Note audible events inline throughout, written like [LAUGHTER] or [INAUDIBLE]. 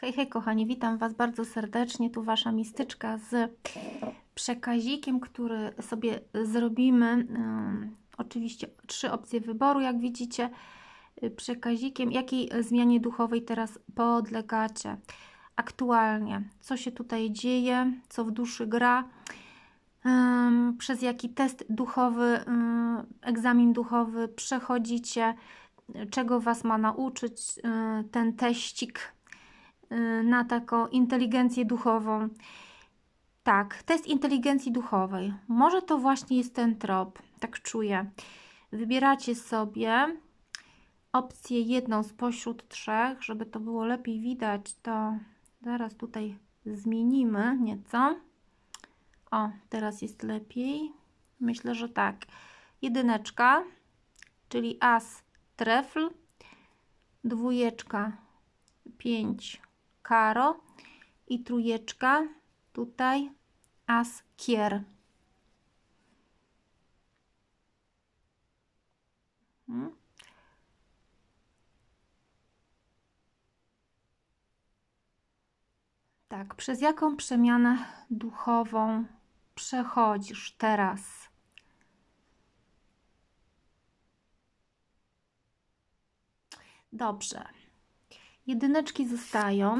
Hej, hej kochani, witam Was bardzo serdecznie. Tu Wasza mistyczka z przekazikiem, który sobie zrobimy. Oczywiście trzy opcje wyboru, jak widzicie. Y, przekazikiem, jakiej e, zmianie duchowej teraz podlegacie aktualnie, co się tutaj dzieje, co w duszy gra, przez jaki test duchowy, y, egzamin duchowy przechodzicie, czego Was ma nauczyć y, ten teścik Y, na taką inteligencję duchową. Tak, test inteligencji duchowej. Może to właśnie jest ten trop, tak czuję. Wybieracie sobie opcję jedną spośród trzech, żeby to było lepiej widać, to zaraz tutaj zmienimy nieco. O, teraz jest lepiej. Myślę, że tak. Jedyneczka, czyli as trefl, dwójeczka, pięć karo i trójeczka tutaj as kier. Hmm. Tak, przez jaką przemianę duchową przechodzisz teraz? Dobrze. Jedyneczki zostają.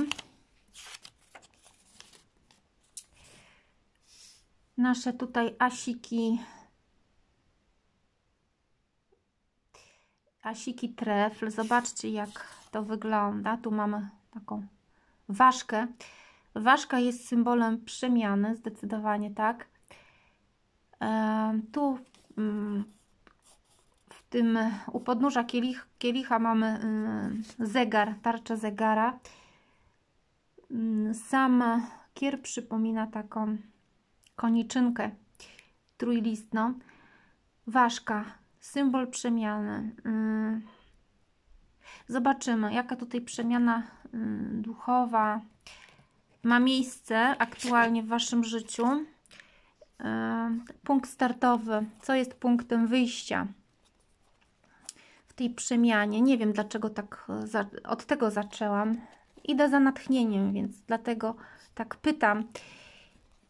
Nasze tutaj asiki asiki trefl. Zobaczcie jak to wygląda. Tu mamy taką ważkę. Ważka jest symbolem przemiany, zdecydowanie tak. E, tu mm, tym u podnóża kielich, kielicha mamy y, zegar, tarczę zegara. Mm, sam kier przypomina taką koniczynkę trójlistną. Ważka, symbol przemiany. Y, zobaczymy, jaka tutaj przemiana y, duchowa ma miejsce aktualnie w Waszym życiu. Punkt startowy, co jest punktem wyjścia tej przemianie. Nie wiem, dlaczego tak e, za, od tego zaczęłam. Idę za natchnieniem, więc dlatego tak pytam.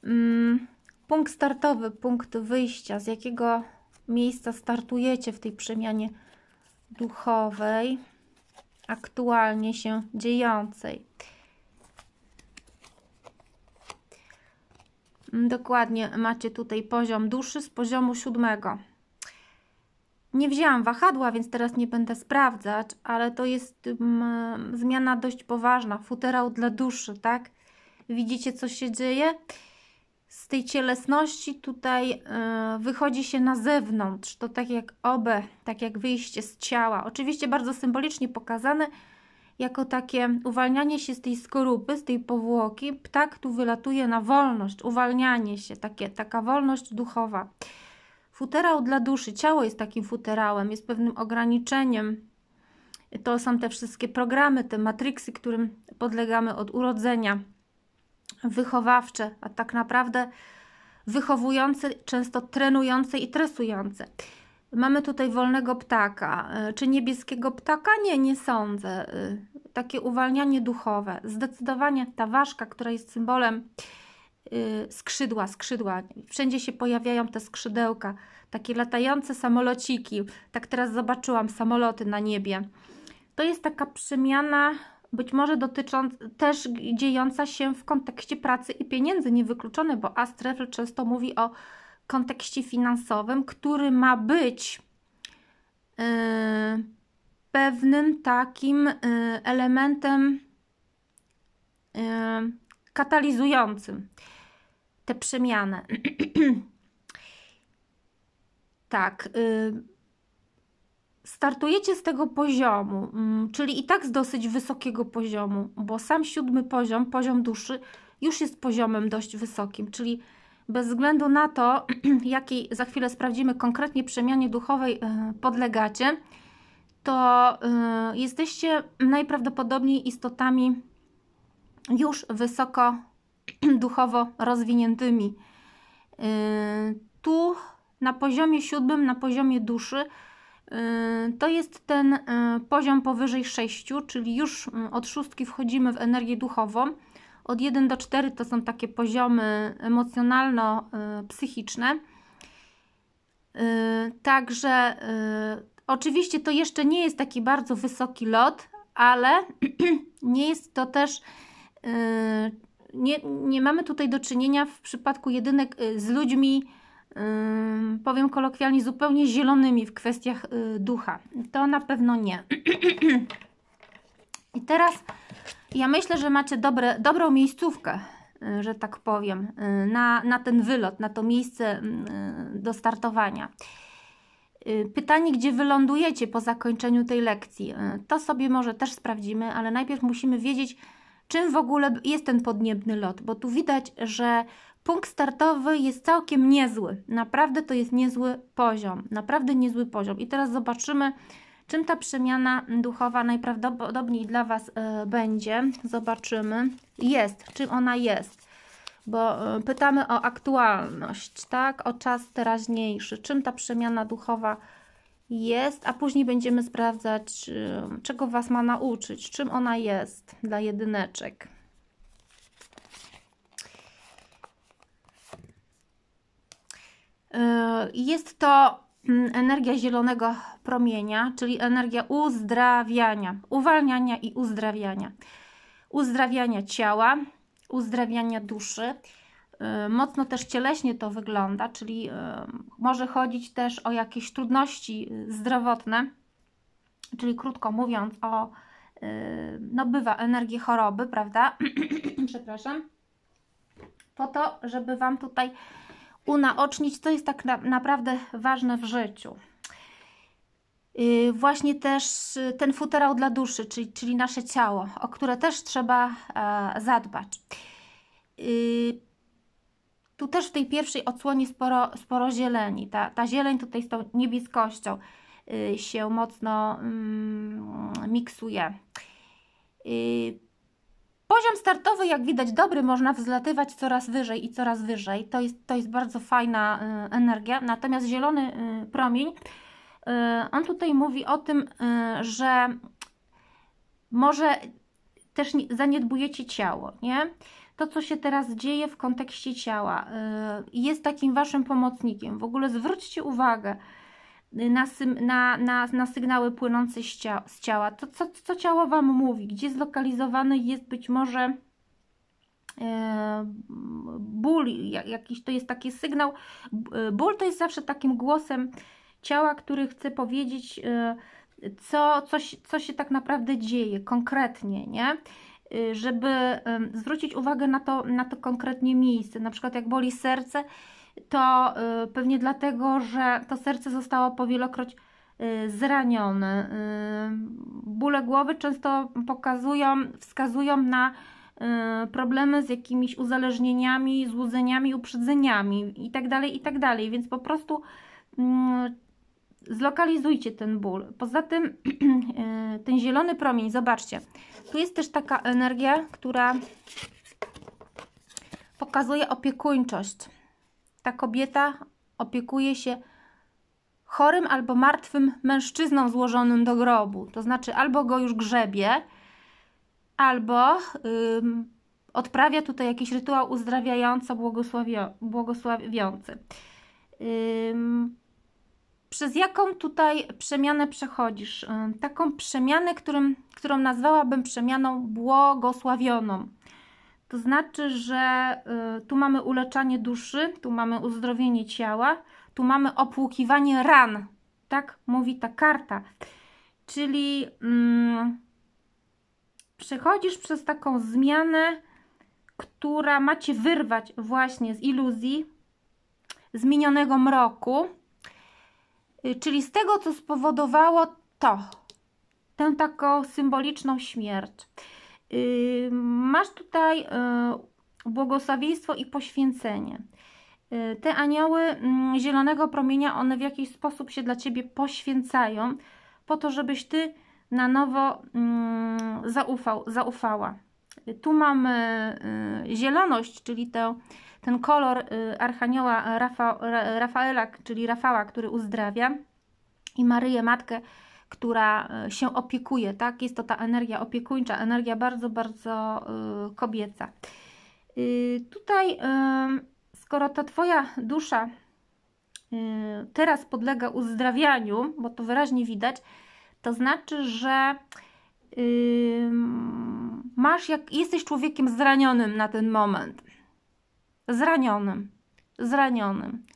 Mm, punkt startowy, punkt wyjścia, z jakiego miejsca startujecie w tej przemianie duchowej, aktualnie się dziejącej. Mm, dokładnie macie tutaj poziom duszy z poziomu siódmego. Nie wzięłam wahadła, więc teraz nie będę sprawdzać, ale to jest mm, zmiana dość poważna. Futerał dla duszy, tak? Widzicie, co się dzieje? Z tej cielesności tutaj e, wychodzi się na zewnątrz. To tak jak obę, tak jak wyjście z ciała. Oczywiście bardzo symbolicznie pokazane jako takie uwalnianie się z tej skorupy, z tej powłoki. Ptak tu wylatuje na wolność, uwalnianie się, takie, taka wolność duchowa. Futerał dla duszy, ciało jest takim futerałem, jest pewnym ograniczeniem. To są te wszystkie programy, te matryksy, którym podlegamy od urodzenia, wychowawcze, a tak naprawdę wychowujące, często trenujące i tresujące. Mamy tutaj wolnego ptaka. E, czy niebieskiego ptaka? Nie, nie sądzę. E, takie uwalnianie duchowe. Zdecydowanie ta ważka, która jest symbolem Y, skrzydła, skrzydła. Wszędzie się pojawiają te skrzydełka, takie latające samolociki. Tak teraz zobaczyłam samoloty na niebie. To jest taka przemiana, być może dotycząca też dziejąca się w kontekście pracy i pieniędzy, niewykluczone, bo Astrefl często mówi o kontekście finansowym, który ma być yy, pewnym takim yy, elementem yy, katalizującym te przemiany. [CLEARS THROAT] tak. Y, startujecie z tego poziomu, mm, czyli i tak z dosyć wysokiego poziomu, bo sam siódmy poziom, poziom duszy, już jest poziomem dość wysokim, czyli bez względu na to, [CLEARS THROAT] jakiej za chwilę sprawdzimy konkretnie przemianie duchowej y, podlegacie, to y, jesteście najprawdopodobniej istotami już wysoko [CLEARS THROAT] duchowo rozwiniętymi. Y, tu na poziomie siódmym, na poziomie duszy, y, to jest ten y, poziom powyżej sześciu, czyli już od szóstki wchodzimy w energię duchową. Od 1 do 4 to są takie poziomy emocjonalno-psychiczne. Także oczywiście to jeszcze nie jest taki bardzo wysoki lot, ale [CLEARS THROAT] nie jest to też nie, nie mamy tutaj do czynienia w przypadku jedynek y, z ludźmi, y, powiem kolokwialnie, zupełnie zielonymi w kwestiach y, ducha. To na pewno nie. [CLEARS THROAT] I teraz ja myślę, że macie dobre, dobrą miejscówkę, że tak powiem, na, na ten wylot, na to miejsce do startowania. Pytanie, gdzie wylądujecie po zakończeniu tej lekcji, to sobie może też sprawdzimy, ale najpierw musimy wiedzieć, czym w ogóle jest ten podniebny lot, bo tu widać, że punkt startowy jest całkiem niezły. Naprawdę to jest niezły poziom, naprawdę niezły poziom. I teraz zobaczymy, czym ta przemiana duchowa najprawdopodobniej dla Was e, będzie. Zobaczymy. Jest, czym ona jest. Bo e, pytamy o aktualność, tak? O czas teraźniejszy. Czym ta przemiana duchowa jest, a później będziemy sprawdzać, czego Was ma nauczyć, czym ona jest dla jedyneczek. Yy, jest to energia zielonego promienia, czyli energia uzdrawiania, uwalniania i uzdrawiania. Uzdrawiania ciała, uzdrawiania duszy. E, mocno też cieleśnie to wygląda, czyli e, może chodzić też o jakieś trudności e, zdrowotne, czyli krótko mówiąc o, no bywa, energię choroby, prawda? [CLEARS THROAT] Przepraszam. Po to, żeby Wam tutaj unaocznić, co jest tak naprawdę ważne w życiu. Właśnie też ten futerał dla duszy, czyli, czyli nasze ciało, o które też trzeba zadbać tu też w tej pierwszej odsłonie sporo, sporo zieleni. Ta, ta zieleń tutaj z tą niebieskością y, się mocno mm, y, miksuje. Poziom startowy, jak widać, dobry, można wzlatywać coraz wyżej i coraz wyżej. To jest, to jest bardzo fajna y, energia. Natomiast zielony y, promień, on tutaj mówi o tym, że może też zaniedbujecie ciało, nie? to, co się teraz dzieje w kontekście ciała, y, jest takim waszym pomocnikiem. W ogóle zwróćcie uwagę y, na, na, na, na sygnały płynące z ciała, To, co, co ciało wam mówi, gdzie zlokalizowany jest być może y, ból, jakiś to jest taki sygnał. Ból to jest zawsze takim głosem ciała, który chce powiedzieć, co, co, co się tak naprawdę dzieje konkretnie, nie? Y, żeby zwrócić uwagę na to, na to konkretnie miejsce. Na przykład jak boli serce, to y, pewnie dlatego, że to serce zostało powielokroć y, zranione. Bóle głowy często pokazują, wskazują na problemy z jakimiś uzależnieniami, złudzeniami, uprzedzeniami itd., tak itd. Tak Więc po prostu mm, zlokalizujcie ten ból. Poza tym [CLEARS THROAT] e, ten zielony promień, zobaczcie, tu jest też taka energia, która pokazuje opiekuńczość. Ta kobieta opiekuje się chorym albo martwym mężczyzną złożonym do grobu. To znaczy albo go już grzebie, albo ym, odprawia tutaj jakiś rytuał uzdrawiająco-błogosławiający. Przez jaką tutaj przemianę przechodzisz? Y, taką przemianę, którym, którą nazwałabym przemianą błogosławioną. To znaczy, że y, tu mamy uleczanie duszy, tu mamy uzdrowienie ciała, tu mamy opłukiwanie ran. Tak mówi ta karta. Czyli mm, przechodzisz przez taką zmianę, która macie wyrwać właśnie z iluzji, z minionego mroku, Y, czyli z tego, co spowodowało to, tę taką symboliczną śmierć. Y, masz tutaj y, błogosławieństwo i poświęcenie. Te anioły mm, zielonego promienia, one w jakiś sposób się dla Ciebie poświęcają, po to, żebyś Ty na nowo mm, zaufał, zaufała. Tu mamy zieloność, czyli tę ten kolor y, Archanioła y, Rafa, Rafaela, czyli Rafała, który uzdrawia i Maryję Matkę, która y, się opiekuje, tak? Jest to ta energia opiekuńcza, energia bardzo, bardzo kobieca. Tutaj, skoro ta Twoja dusza teraz podlega uzdrawianiu, bo to wyraźnie widać, to znaczy, że masz jak, jesteś człowiekiem zranionym na ten moment. Zranionym. Zranionym.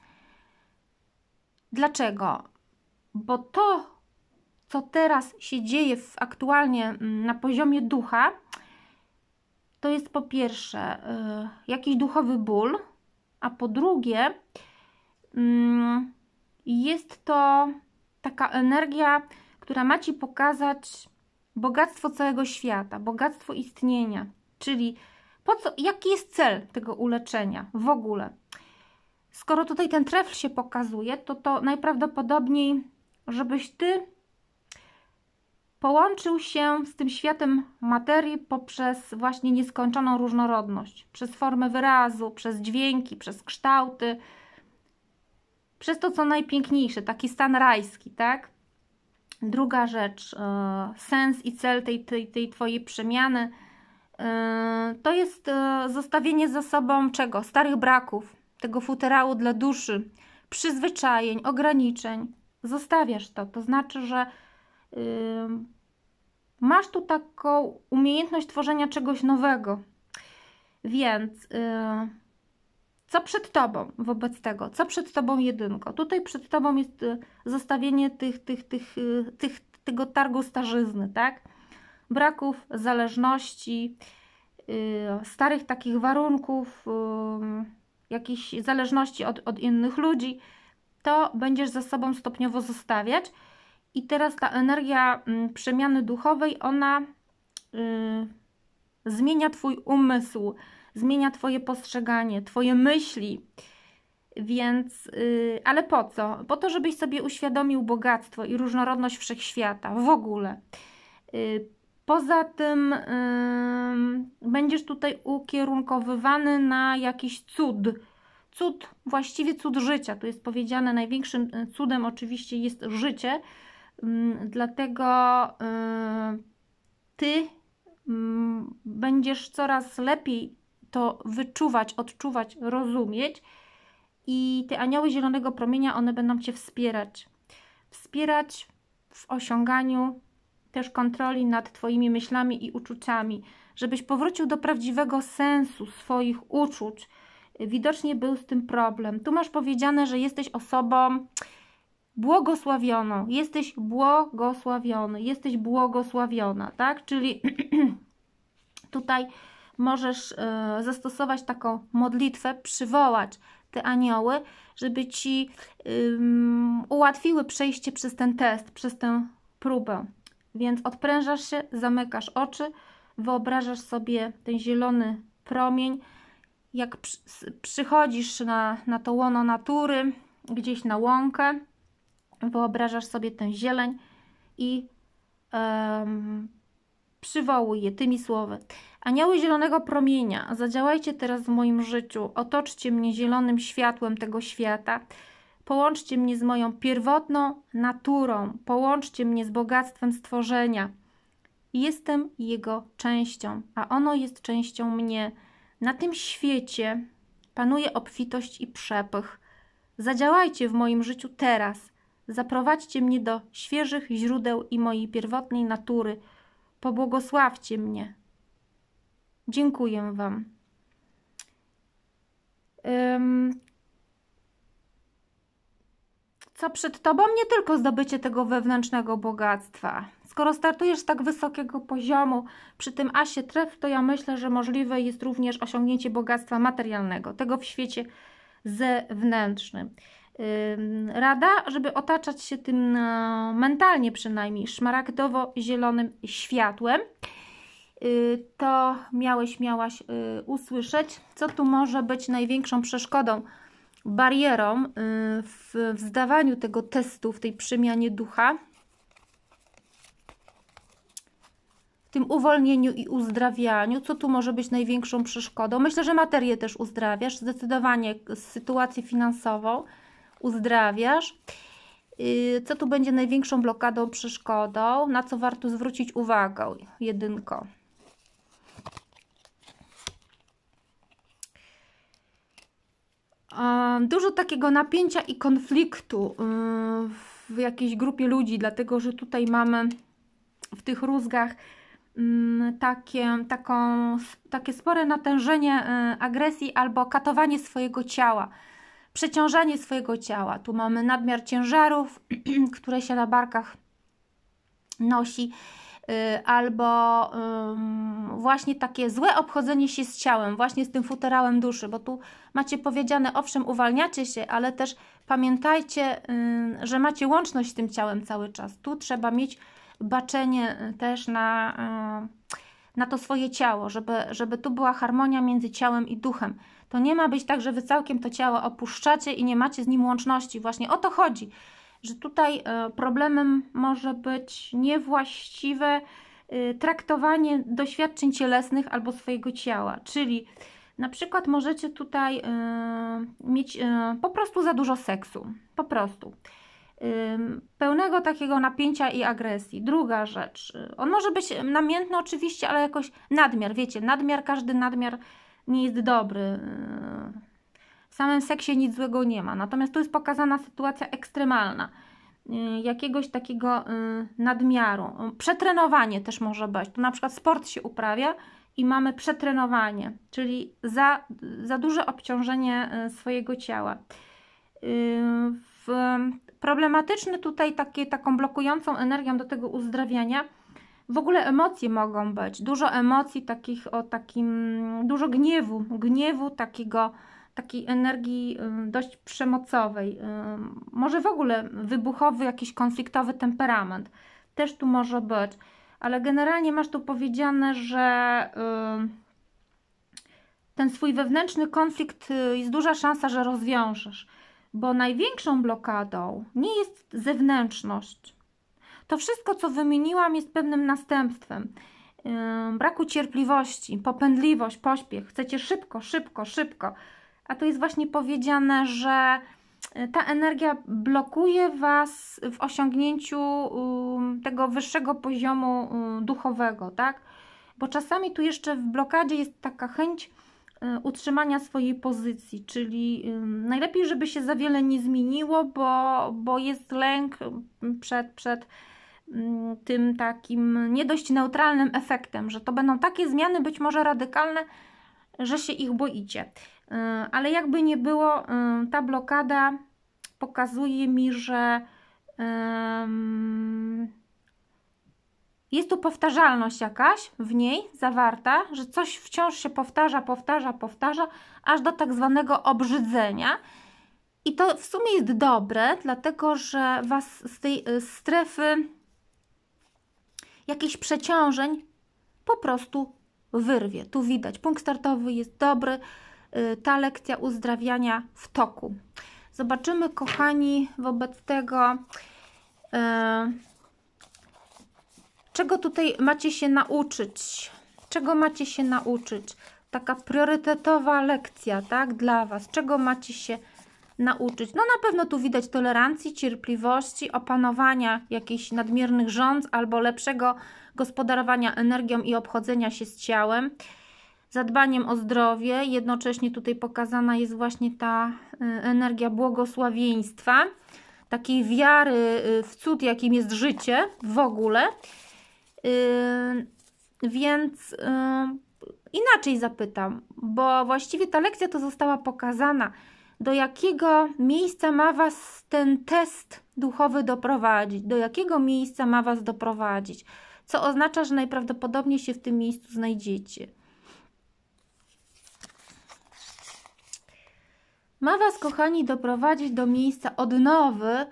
Dlaczego? Bo to, co teraz się dzieje w, aktualnie mm, na poziomie ducha, to jest po pierwsze y, jakiś duchowy ból, a po drugie y, jest to taka energia, która ma Ci pokazać bogactwo całego świata, bogactwo istnienia, czyli po co, jaki jest cel tego uleczenia w ogóle? Skoro tutaj ten trefl się pokazuje, to to najprawdopodobniej, żebyś ty połączył się z tym światem materii poprzez właśnie nieskończoną różnorodność, przez formę wyrazu, przez dźwięki, przez kształty, przez to, co najpiękniejsze, taki stan rajski, tak? Druga rzecz, e, sens i cel tej, tej, tej Twojej przemiany – E, to jest e, zostawienie za sobą czego? Starych braków, tego futerału dla duszy, przyzwyczajeń, ograniczeń. Zostawiasz to, to znaczy, że y, masz tu taką umiejętność tworzenia czegoś nowego. Więc y, co przed tobą wobec tego? Co przed tobą jedynko? Tutaj przed tobą jest y, zostawienie tych, tych, tych, tych, tego targu starzyzny, tak? braków zależności, y, starych takich warunków, jakichś zależności od, od innych ludzi, to będziesz za sobą stopniowo zostawiać. I teraz ta energia przemiany duchowej, ona y, zmienia Twój umysł, zmienia Twoje postrzeganie, Twoje myśli. Więc, yy, ale po co? Po to, żebyś sobie uświadomił bogactwo i różnorodność wszechświata w ogóle. Yy, Poza tym yy, będziesz tutaj ukierunkowywany na jakiś cud. Cud, właściwie cud życia. Tu jest powiedziane, największym y, cudem oczywiście jest życie, yy, dlatego yy, Ty będziesz coraz lepiej to wyczuwać, odczuwać, rozumieć i te anioły zielonego promienia, one będą Cię wspierać. Wspierać w osiąganiu też kontroli nad Twoimi myślami i uczuciami, żebyś powrócił do prawdziwego sensu swoich uczuć. Widocznie był z tym problem. Tu masz powiedziane, że jesteś osobą błogosławioną. Jesteś błogosławiony, jesteś błogosławiona, tak? Czyli [CLEARS THROAT] tutaj możesz e, zastosować taką modlitwę, przywołać te anioły, żeby ci ułatwiły przejście przez ten test, przez tę próbę. Więc odprężasz się, zamykasz oczy, wyobrażasz sobie ten zielony promień, jak przy, przychodzisz na, na to łono natury, gdzieś na łąkę, wyobrażasz sobie tę zieleń i um, je tymi słowy. Anioły zielonego promienia, zadziałajcie teraz w moim życiu, otoczcie mnie zielonym światłem tego świata, Połączcie mnie z moją pierwotną naturą, połączcie mnie z bogactwem stworzenia. Jestem Jego częścią, a ono jest częścią mnie. Na tym świecie panuje obfitość i przepych. Zadziałajcie w moim życiu teraz. Zaprowadźcie mnie do świeżych źródeł i mojej pierwotnej natury. Pobłogosławcie mnie. Dziękuję Wam co przed tobą nie tylko zdobycie tego wewnętrznego bogactwa. Skoro startujesz z tak wysokiego poziomu przy tym asie tref, to ja myślę, że możliwe jest również osiągnięcie bogactwa materialnego, tego w świecie zewnętrznym. Rada, żeby otaczać się tym no, mentalnie przynajmniej szmaragdowo-zielonym światłem, y, to miałeś, miałaś y, usłyszeć, co tu może być największą przeszkodą barierą y, w, w zdawaniu tego testu, w tej przemianie ducha, w tym uwolnieniu i uzdrawianiu, co tu może być największą przeszkodą? Myślę, że materię też uzdrawiasz, zdecydowanie sytuację finansową uzdrawiasz. Y, co tu będzie największą blokadą, przeszkodą? Na co warto zwrócić uwagę? Jedynko. dużo takiego napięcia i konfliktu y, w jakiejś grupie ludzi, dlatego że tutaj mamy w tych rózgach mm, takie, taką, takie spore natężenie y, agresji albo katowanie swojego ciała, przeciążanie swojego ciała. Tu mamy nadmiar ciężarów, [CLEARS THROAT] które się na barkach nosi Y, albo właśnie takie złe obchodzenie się z ciałem, właśnie z tym futerałem duszy, bo tu macie powiedziane, owszem, uwalniacie się, ale też pamiętajcie, y, że macie łączność z tym ciałem cały czas. Tu trzeba mieć baczenie y, też na, na to swoje ciało, żeby, żeby tu była harmonia między ciałem i duchem. To nie ma być tak, że wy całkiem to ciało opuszczacie i nie macie z nim łączności. Właśnie o to chodzi że tutaj e, problemem może być niewłaściwe e, traktowanie doświadczeń cielesnych albo swojego ciała, czyli na przykład możecie tutaj e, mieć po prostu za dużo seksu, po prostu pełnego takiego napięcia i agresji. Druga rzecz, on może być namiętny oczywiście, ale jakoś nadmiar, wiecie, nadmiar, każdy nadmiar nie jest dobry. W samym seksie nic złego nie ma. Natomiast tu jest pokazana sytuacja ekstremalna, y, jakiegoś takiego y, nadmiaru. Przetrenowanie też może być. Tu na przykład sport się uprawia i mamy przetrenowanie, czyli za, za duże obciążenie y, swojego ciała. W, problematyczny tutaj takie, taką blokującą energią do tego uzdrawiania w ogóle emocje mogą być. Dużo emocji takich o takim, dużo gniewu, gniewu takiego takiej energii y, dość przemocowej, y, może w ogóle wybuchowy, jakiś konfliktowy temperament. Też tu może być, ale generalnie masz tu powiedziane, że y, ten swój wewnętrzny konflikt jest duża szansa, że rozwiążesz, bo największą blokadą nie jest zewnętrzność. To wszystko, co wymieniłam, jest pewnym następstwem braku cierpliwości, popędliwość, pośpiech. Chcecie szybko, szybko, szybko a to jest właśnie powiedziane, że y, ta energia blokuje Was w osiągnięciu um, tego wyższego poziomu um, duchowego, tak? Bo czasami tu jeszcze w blokadzie jest taka chęć y, utrzymania swojej pozycji, czyli um, najlepiej, żeby się za wiele nie zmieniło, bo, bo jest lęk przed, przed mm, tym takim nie dość neutralnym efektem, że to będą takie zmiany być może radykalne, że się ich boicie. E, ale jakby nie było, e, ta blokada pokazuje mi, że jest tu powtarzalność jakaś w niej zawarta, że coś wciąż się powtarza, powtarza, powtarza, aż do tak zwanego obrzydzenia. I to w sumie jest dobre, dlatego że Was z tej e, strefy jakichś przeciążeń po prostu wyrwie. Tu widać, punkt startowy jest dobry, Y, ta lekcja uzdrawiania w toku. Zobaczymy, kochani, wobec tego, y, czego tutaj macie się nauczyć. Czego macie się nauczyć? Taka priorytetowa lekcja, tak, dla Was. Czego macie się nauczyć? No na pewno tu widać tolerancji, cierpliwości, opanowania jakichś nadmiernych rząd albo lepszego gospodarowania energią i obchodzenia się z ciałem zadbaniem o zdrowie. Jednocześnie tutaj pokazana jest właśnie ta y, energia błogosławieństwa, takiej wiary y, w cud, jakim jest życie w ogóle. Y, więc inaczej zapytam, bo właściwie ta lekcja to została pokazana. Do jakiego miejsca ma Was ten test duchowy doprowadzić? Do jakiego miejsca ma Was doprowadzić? Co oznacza, że najprawdopodobniej się w tym miejscu znajdziecie. ma Was, kochani, doprowadzić do miejsca odnowy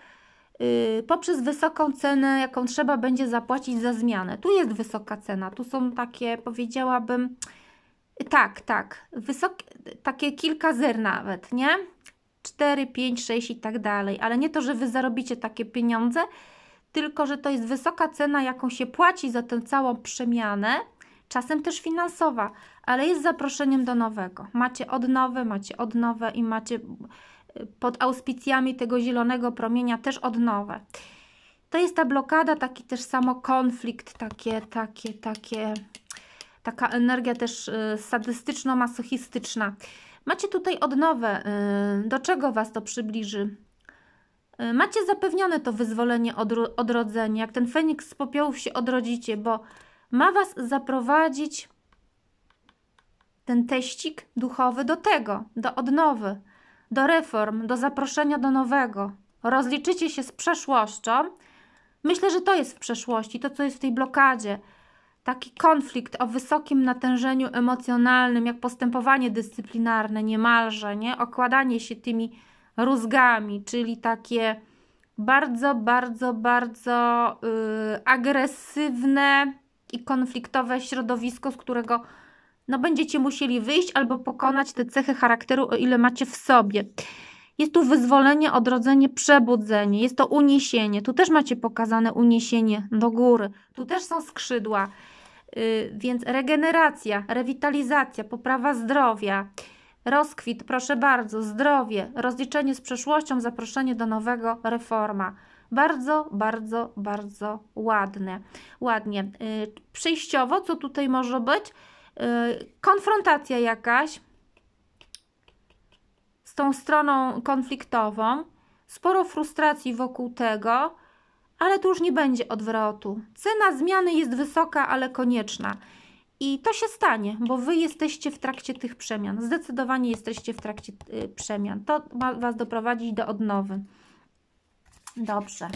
yy, poprzez wysoką cenę, jaką trzeba będzie zapłacić za zmianę. Tu jest wysoka cena, tu są takie, powiedziałabym, tak, tak, wysokie, takie kilka zer nawet, nie? 4, 5, 6 i tak dalej, ale nie to, że Wy zarobicie takie pieniądze, tylko że to jest wysoka cena, jaką się płaci za tę całą przemianę, czasem też finansowa, ale jest zaproszeniem do nowego. Macie odnowę, macie odnowę i macie y, pod auspicjami tego zielonego promienia też odnowę. To jest ta blokada, taki też samo konflikt, takie, takie, takie, taka energia też y, sadystyczno-masochistyczna. Macie tutaj odnowę, y, do czego Was to przybliży? Macie zapewnione to wyzwolenie, odrodzenie, jak ten feniks z popiołów się odrodzicie, bo ma Was zaprowadzić ten teścik duchowy do tego, do odnowy, do reform, do zaproszenia do nowego. Rozliczycie się z przeszłością. Myślę, że to jest w przeszłości, to co jest w tej blokadzie. Taki konflikt o wysokim natężeniu emocjonalnym, jak postępowanie dyscyplinarne niemalże, nie? okładanie się tymi rózgami, czyli takie bardzo, bardzo, bardzo yy, agresywne i konfliktowe środowisko, z którego no, będziecie musieli wyjść albo pokonać te cechy charakteru, o ile macie w sobie. Jest tu wyzwolenie, odrodzenie, przebudzenie, jest to uniesienie. Tu też macie pokazane uniesienie do góry, tu też są skrzydła, yy, więc regeneracja, rewitalizacja, poprawa zdrowia, rozkwit, proszę bardzo, zdrowie, rozliczenie z przeszłością, zaproszenie do nowego, reforma. Bardzo, bardzo, bardzo ładne. Ładnie. Y, przejściowo, co tutaj może być? Y, konfrontacja jakaś z tą stroną konfliktową. Sporo frustracji wokół tego, ale tu już nie będzie odwrotu. Cena zmiany jest wysoka, ale konieczna. I to się stanie, bo Wy jesteście w trakcie tych przemian. Zdecydowanie jesteście w trakcie y, przemian. To ma Was doprowadzić do odnowy. Dobrze.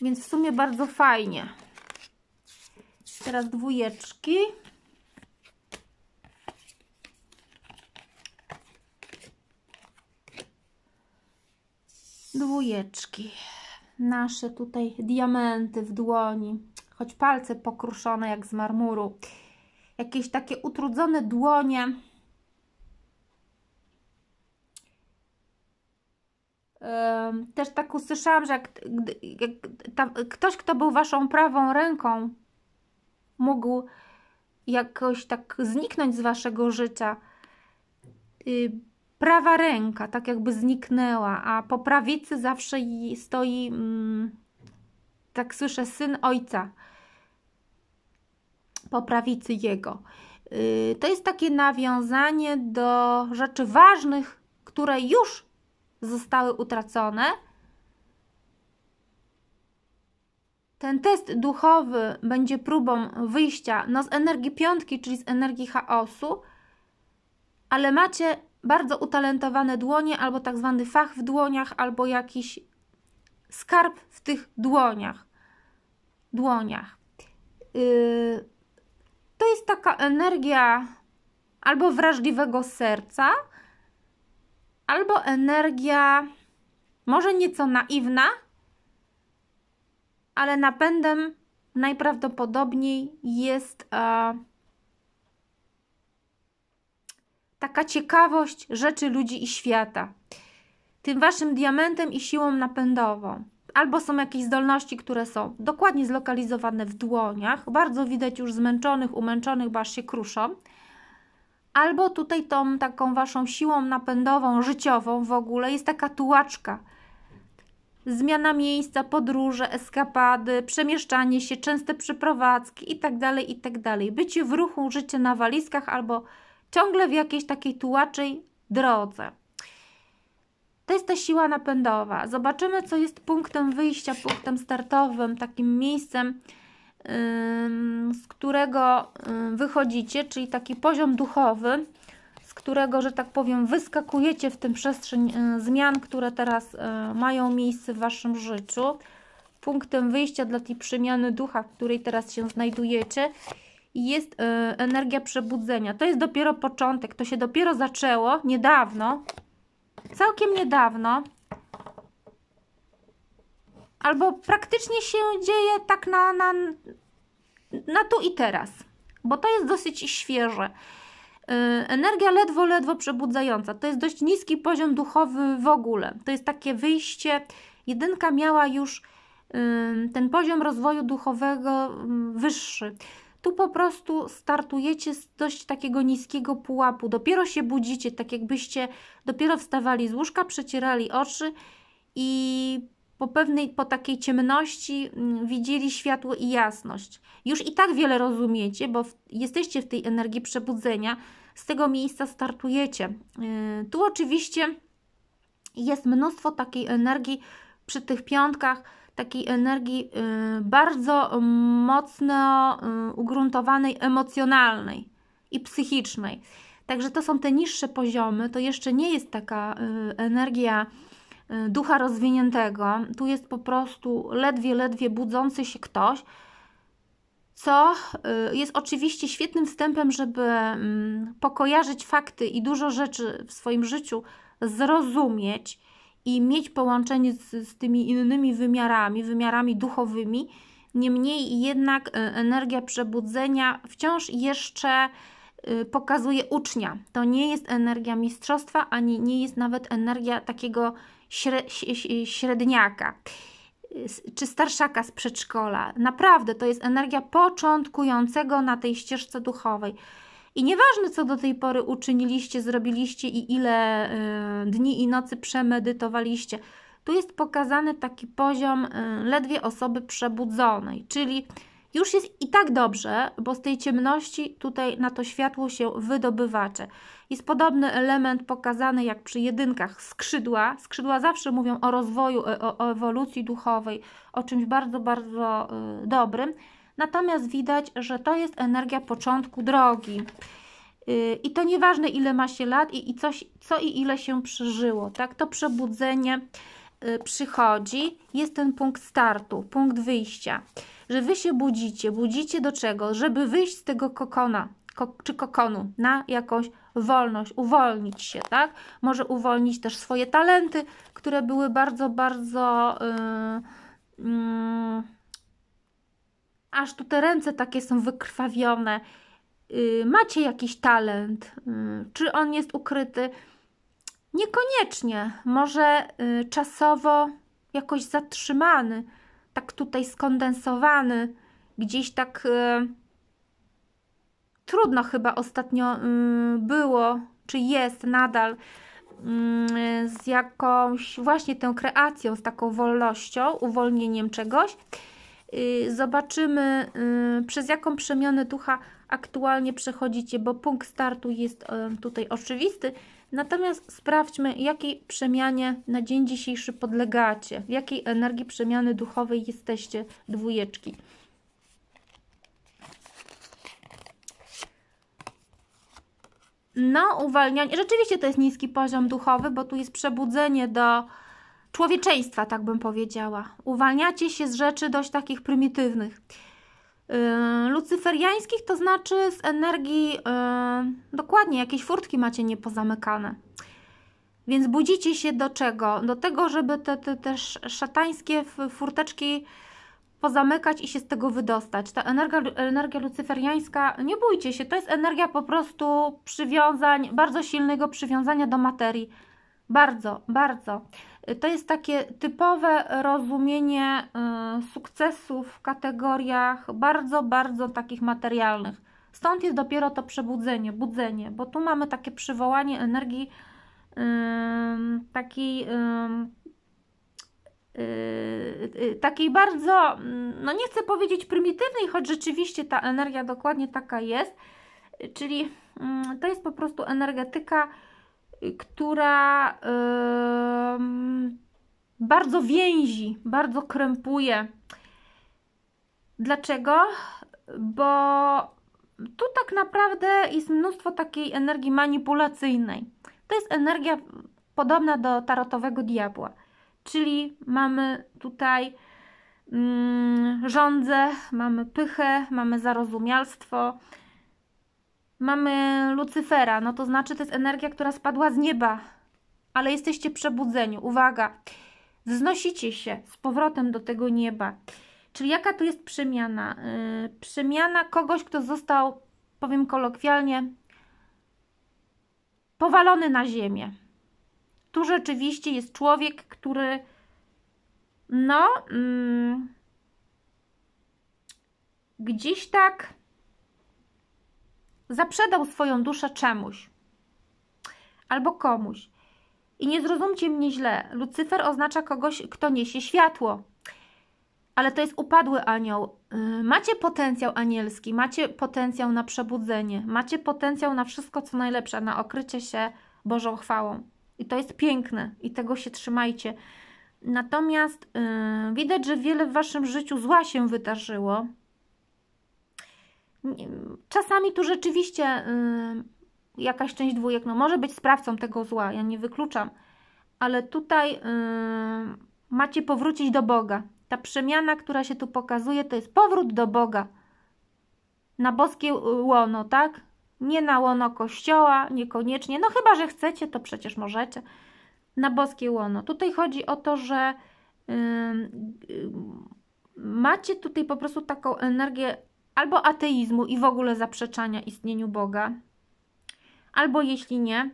Więc w sumie bardzo fajnie. Teraz dwójeczki. Dwójeczki. Nasze tutaj diamenty w dłoni. Choć palce pokruszone jak z marmuru. Jakieś takie utrudzone dłonie też tak usłyszałam, że jak, jak ktoś, kto był waszą prawą ręką, mógł jakoś tak zniknąć z waszego życia. Y, prawa ręka tak jakby zniknęła, a po prawicy zawsze stoi, mm, tak słyszę, syn ojca. Po prawicy jego. Y, to jest takie nawiązanie do rzeczy ważnych, które już zostały utracone. Ten test duchowy będzie próbą wyjścia no, z energii piątki, czyli z energii chaosu, ale macie bardzo utalentowane dłonie, albo tak zwany fach w dłoniach, albo jakiś skarb w tych dłoniach. Dłoniach. Yy, to jest taka energia albo wrażliwego serca, albo energia może nieco naiwna, ale napędem najprawdopodobniej jest e, taka ciekawość rzeczy, ludzi i świata. Tym waszym diamentem i siłą napędową. Albo są jakieś zdolności, które są dokładnie zlokalizowane w dłoniach, bardzo widać już zmęczonych, umęczonych, bo aż się kruszą albo tutaj tą taką waszą siłą napędową, życiową w ogóle jest taka tułaczka. Zmiana miejsca, podróże, eskapady, przemieszczanie się, częste przeprowadzki itd., tak itd. Tak Bycie w ruchu, życie na walizkach albo ciągle w jakiejś takiej tułaczej drodze. To jest ta siła napędowa. Zobaczymy, co jest punktem wyjścia, punktem startowym, takim miejscem, z którego wychodzicie, czyli taki poziom duchowy, z którego, że tak powiem, wyskakujecie w tym przestrzeń y, zmian, które teraz y, mają miejsce w Waszym życiu. Punktem wyjścia dla tej przemiany ducha, w której teraz się znajdujecie, jest y, energia przebudzenia. To jest dopiero początek, to się dopiero zaczęło niedawno, całkiem niedawno, albo praktycznie się dzieje tak na, na, na tu i teraz, bo to jest dosyć świeże. Y, energia ledwo, ledwo przebudzająca. To jest dość niski poziom duchowy w ogóle. To jest takie wyjście. Jedynka miała już ten poziom rozwoju duchowego wyższy. Tu po prostu startujecie z dość takiego niskiego pułapu. Dopiero się budzicie, tak jakbyście dopiero wstawali z łóżka, przecierali oczy i po pewnej, po takiej ciemności mm, widzieli światło i jasność. Już i tak wiele rozumiecie, bo w, jesteście w tej energii przebudzenia, z tego miejsca startujecie. Yy, tu oczywiście jest mnóstwo takiej energii przy tych piątkach, takiej energii yy, bardzo mocno yy, ugruntowanej emocjonalnej i psychicznej. Także to są te niższe poziomy, to jeszcze nie jest taka y, energia Y, ducha rozwiniętego. Tu jest po prostu ledwie, ledwie budzący się ktoś, co y, jest oczywiście świetnym wstępem, żeby mm, pokojarzyć fakty i dużo rzeczy w swoim życiu zrozumieć i mieć połączenie z, z tymi innymi wymiarami, wymiarami duchowymi. Niemniej jednak y, energia przebudzenia wciąż jeszcze pokazuje ucznia. To nie jest energia mistrzostwa, ani nie jest nawet energia takiego średniaka y, czy starszaka z przedszkola. Naprawdę, to jest energia początkującego na tej ścieżce duchowej. I nieważne, co do tej pory uczyniliście, zrobiliście i ile y, dni i nocy przemedytowaliście, tu jest pokazany taki poziom y, ledwie osoby przebudzonej, czyli już jest i tak dobrze, bo z tej ciemności tutaj na to światło się wydobywacie. Jest podobny element pokazany jak przy jedynkach skrzydła. Skrzydła zawsze mówią o rozwoju, e, o, o ewolucji duchowej, o czymś bardzo, bardzo y, dobrym. Natomiast widać, że to jest energia początku drogi. Y, I to nieważne, ile ma się lat i, i coś, co i ile się przeżyło. Tak? To przebudzenie y, przychodzi, jest ten punkt startu, punkt wyjścia że wy się budzicie. Budzicie do czego? Żeby wyjść z tego kokona, czy kokonu, na jakąś wolność, uwolnić się, tak? Może uwolnić też swoje talenty, które były bardzo, bardzo. Yy, yy, aż tu te ręce takie są wykrwawione. Yy, macie jakiś talent, y, czy on jest ukryty? Niekoniecznie, może y, czasowo jakoś zatrzymany, tak tutaj skondensowany, gdzieś tak y, trudno chyba ostatnio mm, było, czy jest nadal mm, z jakąś właśnie tą kreacją, z taką wolnością, uwolnieniem czegoś. Y, zobaczymy, y, przez jaką przemianę ducha aktualnie przechodzicie, bo punkt startu jest y, tutaj oczywisty. Natomiast sprawdźmy, jakiej przemianie na dzień dzisiejszy podlegacie, w jakiej energii przemiany duchowej jesteście dwójeczki. na uwalnianie. Rzeczywiście to jest niski poziom duchowy, bo tu jest przebudzenie do człowieczeństwa, tak bym powiedziała. Uwalniacie się z rzeczy dość takich prymitywnych. Y, lucyferiańskich, to znaczy z energii, yy, dokładnie, jakieś furtki macie niepozamykane. Więc budzicie się do czego? Do tego, żeby te, te, te szatańskie furteczki pozamykać i się z tego wydostać. Ta energia, energia lucyferiańska, nie bójcie się, to jest energia po prostu przywiązań, bardzo silnego przywiązania do materii. Bardzo, bardzo. To jest takie typowe rozumienie y, sukcesu w kategoriach bardzo, bardzo takich materialnych. Stąd jest dopiero to przebudzenie, budzenie, bo tu mamy takie przywołanie energii takiej Y, y, takiej bardzo, mm, no nie chcę powiedzieć prymitywnej, choć rzeczywiście ta energia dokładnie taka jest, czyli mm, to jest po prostu energetyka, która bardzo więzi, bardzo krępuje. Dlaczego? Bo tu tak naprawdę jest mnóstwo takiej energii manipulacyjnej. To jest energia podobna do tarotowego diabła Czyli mamy tutaj mm, rządzę, mamy pychę, mamy zarozumialstwo, mamy Lucyfera, no to znaczy to jest energia, która spadła z nieba, ale jesteście przebudzeni. Uwaga, wznosicie się z powrotem do tego nieba. Czyli jaka tu jest przemiana? Yy, przemiana kogoś, kto został, powiem kolokwialnie, powalony na ziemię. Tu rzeczywiście jest człowiek, który no mm, gdzieś tak zaprzedał swoją duszę czemuś albo komuś. I nie zrozumcie mnie źle, Lucyfer oznacza kogoś, kto niesie światło. Ale to jest upadły anioł. Y, macie potencjał anielski, macie potencjał na przebudzenie, macie potencjał na wszystko, co najlepsze, na okrycie się Bożą chwałą. I to jest piękne i tego się trzymajcie. Natomiast yy, widać, że wiele w waszym życiu zła się wydarzyło. Czasami tu rzeczywiście yy, jakaś część dwójek no, może być sprawcą tego zła, ja nie wykluczam, ale tutaj yy, macie powrócić do Boga. Ta przemiana, która się tu pokazuje, to jest powrót do Boga na boskie łono, tak? nie na łono kościoła, niekoniecznie, no chyba, że chcecie, to przecież możecie, na boskie łono. Tutaj chodzi o to, że macie tutaj po prostu taką energię albo ateizmu i w ogóle zaprzeczania istnieniu Boga, albo jeśli nie,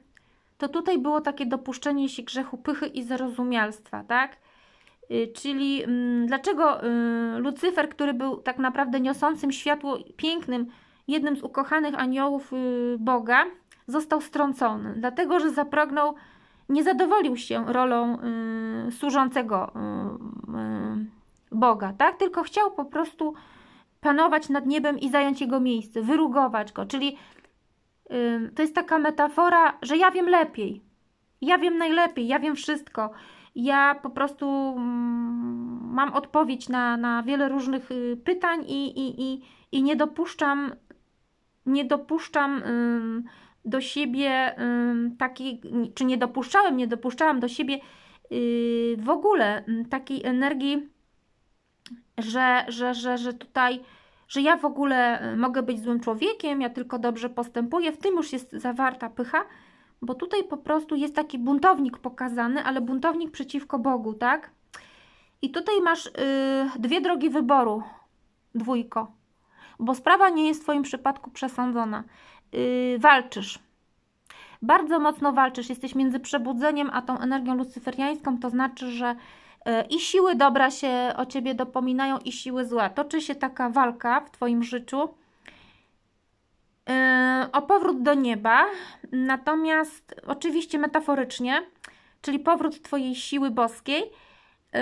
to tutaj było takie dopuszczenie się grzechu pychy i zarozumialstwa, tak? Y, czyli dlaczego y, Lucyfer, który był tak naprawdę niosącym światło pięknym, jednym z ukochanych aniołów y, Boga, został strącony, dlatego że zapragnął, nie zadowolił się rolą y, służącego y, Boga, tak? tylko chciał po prostu panować nad niebem i zająć jego miejsce, wyrugować go. Czyli to jest taka metafora, że ja wiem lepiej, ja wiem najlepiej, ja wiem wszystko. Ja po prostu mm, mam odpowiedź na, na wiele różnych pytań i, i, i, i nie dopuszczam nie dopuszczam do siebie takiej, czy nie dopuszczałem, nie dopuszczałam do siebie y, w ogóle takiej energii, że, że, że, że tutaj, że ja w ogóle y, mogę być złym człowiekiem, ja tylko dobrze postępuję, w tym już jest zawarta pycha, bo tutaj po prostu jest taki buntownik pokazany, ale buntownik przeciwko Bogu, tak? I tutaj masz y, dwie drogi wyboru, dwójko bo sprawa nie jest w Twoim przypadku przesądzona. Yy, walczysz. Bardzo mocno walczysz, jesteś między przebudzeniem a tą energią lucyferiańską, to znaczy, że yy, i siły dobra się o ciebie dopominają, i siły zła. Toczy się taka walka w Twoim życiu yy, o powrót do nieba, natomiast oczywiście metaforycznie, czyli powrót Twojej siły boskiej. Yy,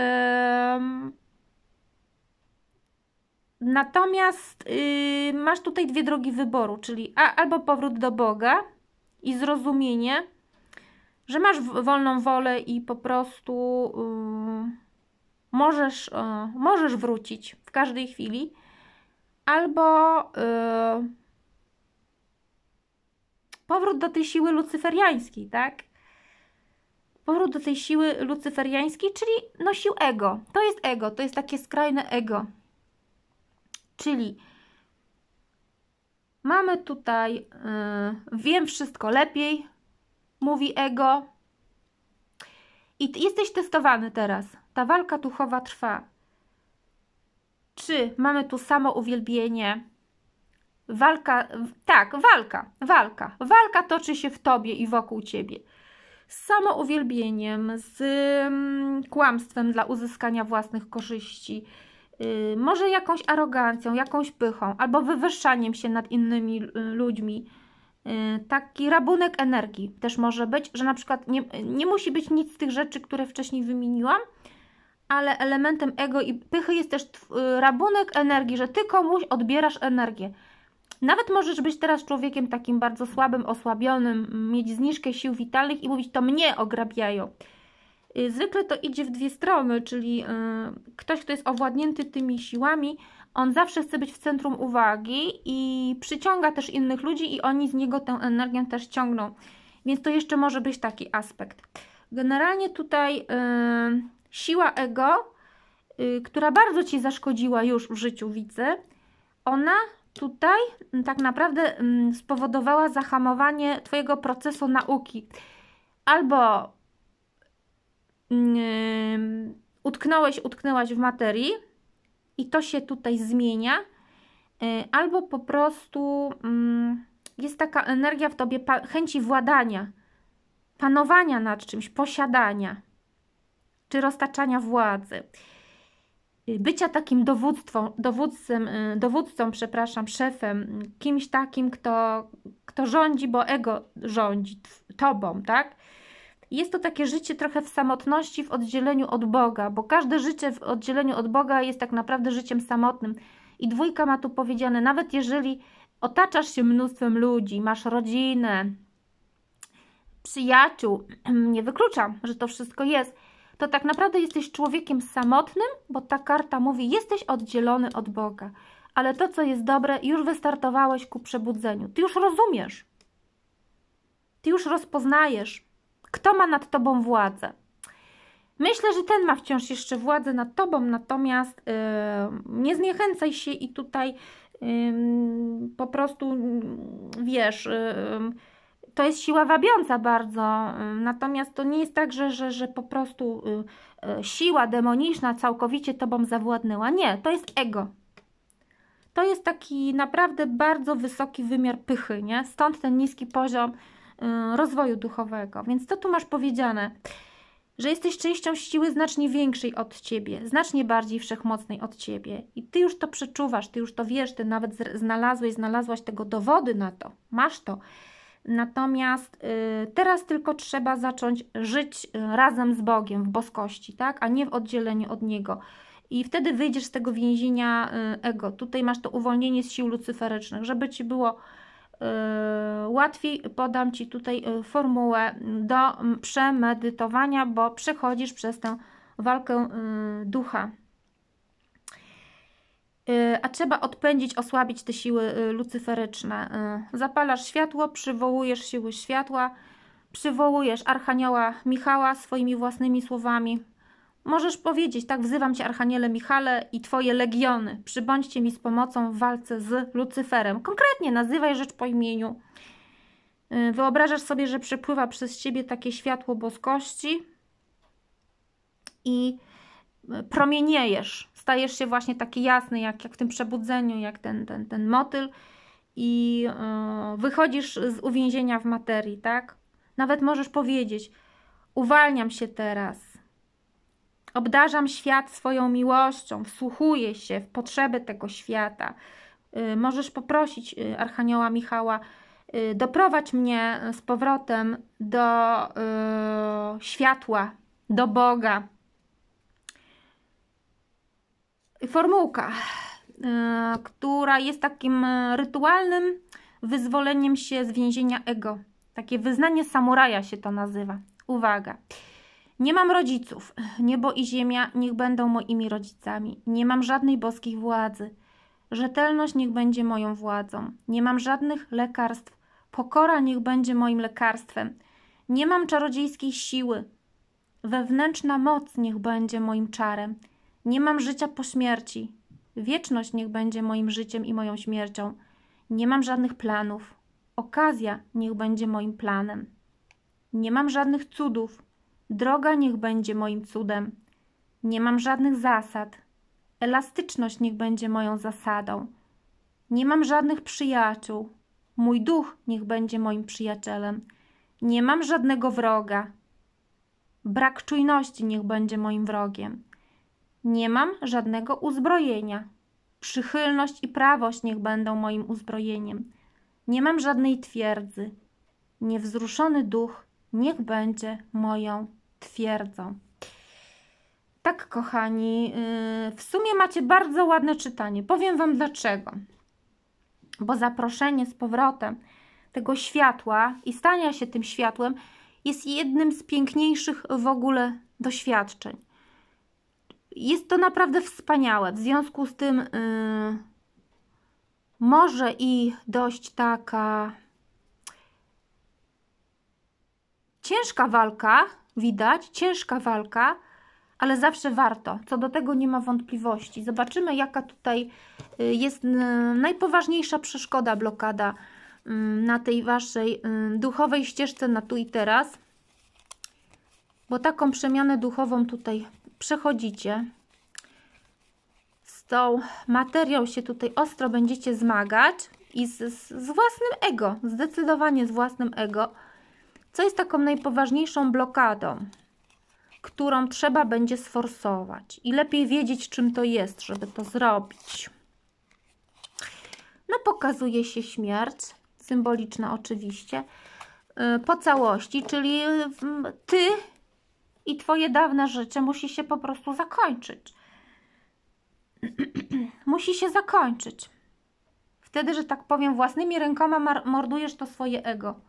Natomiast yy, masz tutaj dwie drogi wyboru, czyli a, albo powrót do Boga i zrozumienie, że masz wolną wolę i po prostu yy, możesz, yy, możesz wrócić w każdej chwili, albo y, powrót do tej siły lucyferiańskiej, tak? Powrót do tej siły lucyferiańskiej, czyli no sił ego. To jest ego, to jest takie skrajne ego Czyli mamy tutaj, yy, wiem wszystko lepiej, mówi ego. I jesteś testowany teraz. Ta walka duchowa trwa. Czy mamy tu samo uwielbienie? Walka, tak, walka, walka. Walka toczy się w tobie i wokół ciebie. Z samouwielbieniem, z mm, kłamstwem dla uzyskania własnych korzyści, Y, może jakąś arogancją, jakąś pychą, albo wywyższaniem się nad innymi ludźmi. Y, taki rabunek energii też może być, że na przykład nie, nie musi być nic z tych rzeczy, które wcześniej wymieniłam, ale elementem ego i pychy jest też y, rabunek energii, że ty komuś odbierasz energię. Nawet możesz być teraz człowiekiem takim bardzo słabym, osłabionym, mieć zniżkę sił witalnych i mówić, to mnie ograbiają. Y, zwykle to idzie w dwie strony, czyli y, ktoś, kto jest owładnięty tymi siłami, on zawsze chce być w centrum uwagi i przyciąga też innych ludzi i oni z niego tę energię też ciągną. Więc to jeszcze może być taki aspekt. Generalnie tutaj y, siła ego, która bardzo Ci zaszkodziła już w życiu, widzę, ona tutaj mm, tak naprawdę mm, spowodowała zahamowanie Twojego procesu nauki. Albo utknąłeś, utknęłaś w materii i to się tutaj zmienia, y, albo po prostu mm, jest taka energia w tobie chęci władania, panowania nad czymś, posiadania czy roztaczania władzy. Y, bycia takim dowództwą, dowódcem, y, dowódcą, przepraszam, szefem, kimś takim, kto, kto rządzi, bo ego rządzi tobą, tak? Jest to takie życie trochę w samotności, w oddzieleniu od Boga, bo każde życie w oddzieleniu od Boga jest tak naprawdę życiem samotnym. I dwójka ma tu powiedziane, nawet jeżeli otaczasz się mnóstwem ludzi, masz rodzinę, przyjaciół, [CLEARS THROAT] nie wykluczam, że to wszystko jest, to tak naprawdę jesteś człowiekiem samotnym, bo ta karta mówi, jesteś oddzielony od Boga. Ale to, co jest dobre, już wystartowałeś ku przebudzeniu. Ty już rozumiesz. Ty już rozpoznajesz. Kto ma nad tobą władzę? Myślę, że ten ma wciąż jeszcze władzę nad tobą, natomiast yy, nie zniechęcaj się i tutaj yy, po prostu mm, wiesz. Yy, to jest siła wabiąca bardzo, natomiast to nie jest tak, że, że, że po prostu y, y, siła demoniczna całkowicie tobą zawładnęła. Nie, to jest ego. To jest taki naprawdę bardzo wysoki wymiar pychy, nie? Stąd ten niski poziom Y, rozwoju duchowego. Więc to tu masz powiedziane, że jesteś częścią siły znacznie większej od ciebie, znacznie bardziej wszechmocnej od ciebie. I ty już to przeczuwasz, ty już to wiesz, ty nawet znalazłeś, znalazłaś tego dowody na to, masz to. Natomiast y, teraz tylko trzeba zacząć żyć y, razem z Bogiem w boskości, tak? a nie w oddzieleniu od Niego. I wtedy wyjdziesz z tego więzienia y, ego. Tutaj masz to uwolnienie z sił lucyferycznych, żeby ci było E, łatwiej podam Ci tutaj e, formułę do przemedytowania, bo przechodzisz przez tę walkę e, ducha. A trzeba odpędzić, osłabić te siły lucyferyczne. Zapalasz światło, przywołujesz siły światła, przywołujesz archanioła Michała swoimi własnymi słowami, Możesz powiedzieć, tak wzywam Cię Archaniele Michale i Twoje legiony, przybądźcie mi z pomocą w walce z Lucyferem. Konkretnie nazywaj rzecz po imieniu. Y, wyobrażasz sobie, że przepływa przez Ciebie takie światło boskości i y, promieniejesz, stajesz się właśnie taki jasny, jak, jak w tym przebudzeniu, jak ten, ten, ten motyl i y, wychodzisz z uwięzienia w materii, tak? Nawet możesz powiedzieć, uwalniam się teraz, Obdarzam świat swoją miłością, wsłuchuję się w potrzeby tego świata. Y, możesz poprosić y, Archanioła Michała, y, doprowadź mnie z powrotem do światła, do Boga. Formułka, która jest takim rytualnym wyzwoleniem się z więzienia ego. Takie wyznanie samuraja się to nazywa. Uwaga. Nie mam rodziców. Niebo i ziemia niech będą moimi rodzicami. Nie mam żadnej boskiej władzy. Rzetelność niech będzie moją władzą. Nie mam żadnych lekarstw. Pokora niech będzie moim lekarstwem. Nie mam czarodziejskiej siły. Wewnętrzna moc niech będzie moim czarem. Nie mam życia po śmierci. Wieczność niech będzie moim życiem i moją śmiercią. Nie mam żadnych planów. Okazja niech będzie moim planem. Nie mam żadnych cudów. Droga niech będzie moim cudem. Nie mam żadnych zasad. Elastyczność niech będzie moją zasadą. Nie mam żadnych przyjaciół. Mój duch niech będzie moim przyjacielem. Nie mam żadnego wroga. Brak czujności niech będzie moim wrogiem. Nie mam żadnego uzbrojenia. Przychylność i prawość niech będą moim uzbrojeniem. Nie mam żadnej twierdzy. Niewzruszony duch niech będzie moją twierdzą. Tak, kochani, y, w sumie macie bardzo ładne czytanie. Powiem Wam dlaczego. Bo zaproszenie z powrotem tego światła i stania się tym światłem jest jednym z piękniejszych w ogóle doświadczeń. Jest to naprawdę wspaniałe. W związku z tym, yy, może i dość taka ciężka walka widać, ciężka walka, ale zawsze warto. Co do tego nie ma wątpliwości. Zobaczymy, jaka tutaj y, jest y, najpoważniejsza przeszkoda, blokada mm, na tej Waszej y, duchowej ścieżce na tu i teraz. Bo taką przemianę duchową tutaj przechodzicie. Z tą materią się tutaj ostro będziecie zmagać i z, z własnym ego, zdecydowanie z własnym ego. Co jest taką najpoważniejszą blokadą, którą trzeba będzie sforsować? I lepiej wiedzieć, czym to jest, żeby to zrobić. No, pokazuje się śmierć, symboliczna oczywiście, y, po całości, czyli ty i twoje dawne życie musi się po prostu zakończyć. [CLEARS THROAT] musi się zakończyć. Wtedy, że tak powiem, własnymi rękoma mordujesz to swoje ego.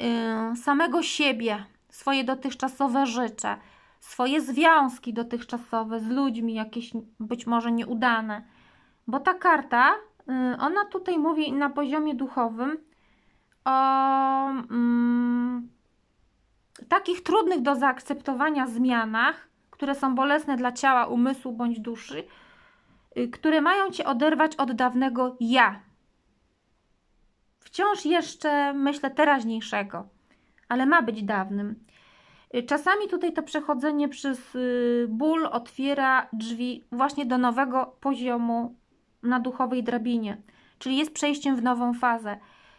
Y, samego siebie, swoje dotychczasowe życie, swoje związki dotychczasowe z ludźmi, jakieś być może nieudane. Bo ta karta, y, ona tutaj mówi na poziomie duchowym o mm, takich trudnych do zaakceptowania zmianach, które są bolesne dla ciała, umysłu bądź duszy, y, które mają cię oderwać od dawnego ja, wciąż jeszcze, myślę, teraźniejszego, ale ma być dawnym. Czasami tutaj to przechodzenie przez y, ból otwiera drzwi właśnie do nowego poziomu na duchowej drabinie, czyli jest przejściem w nową fazę.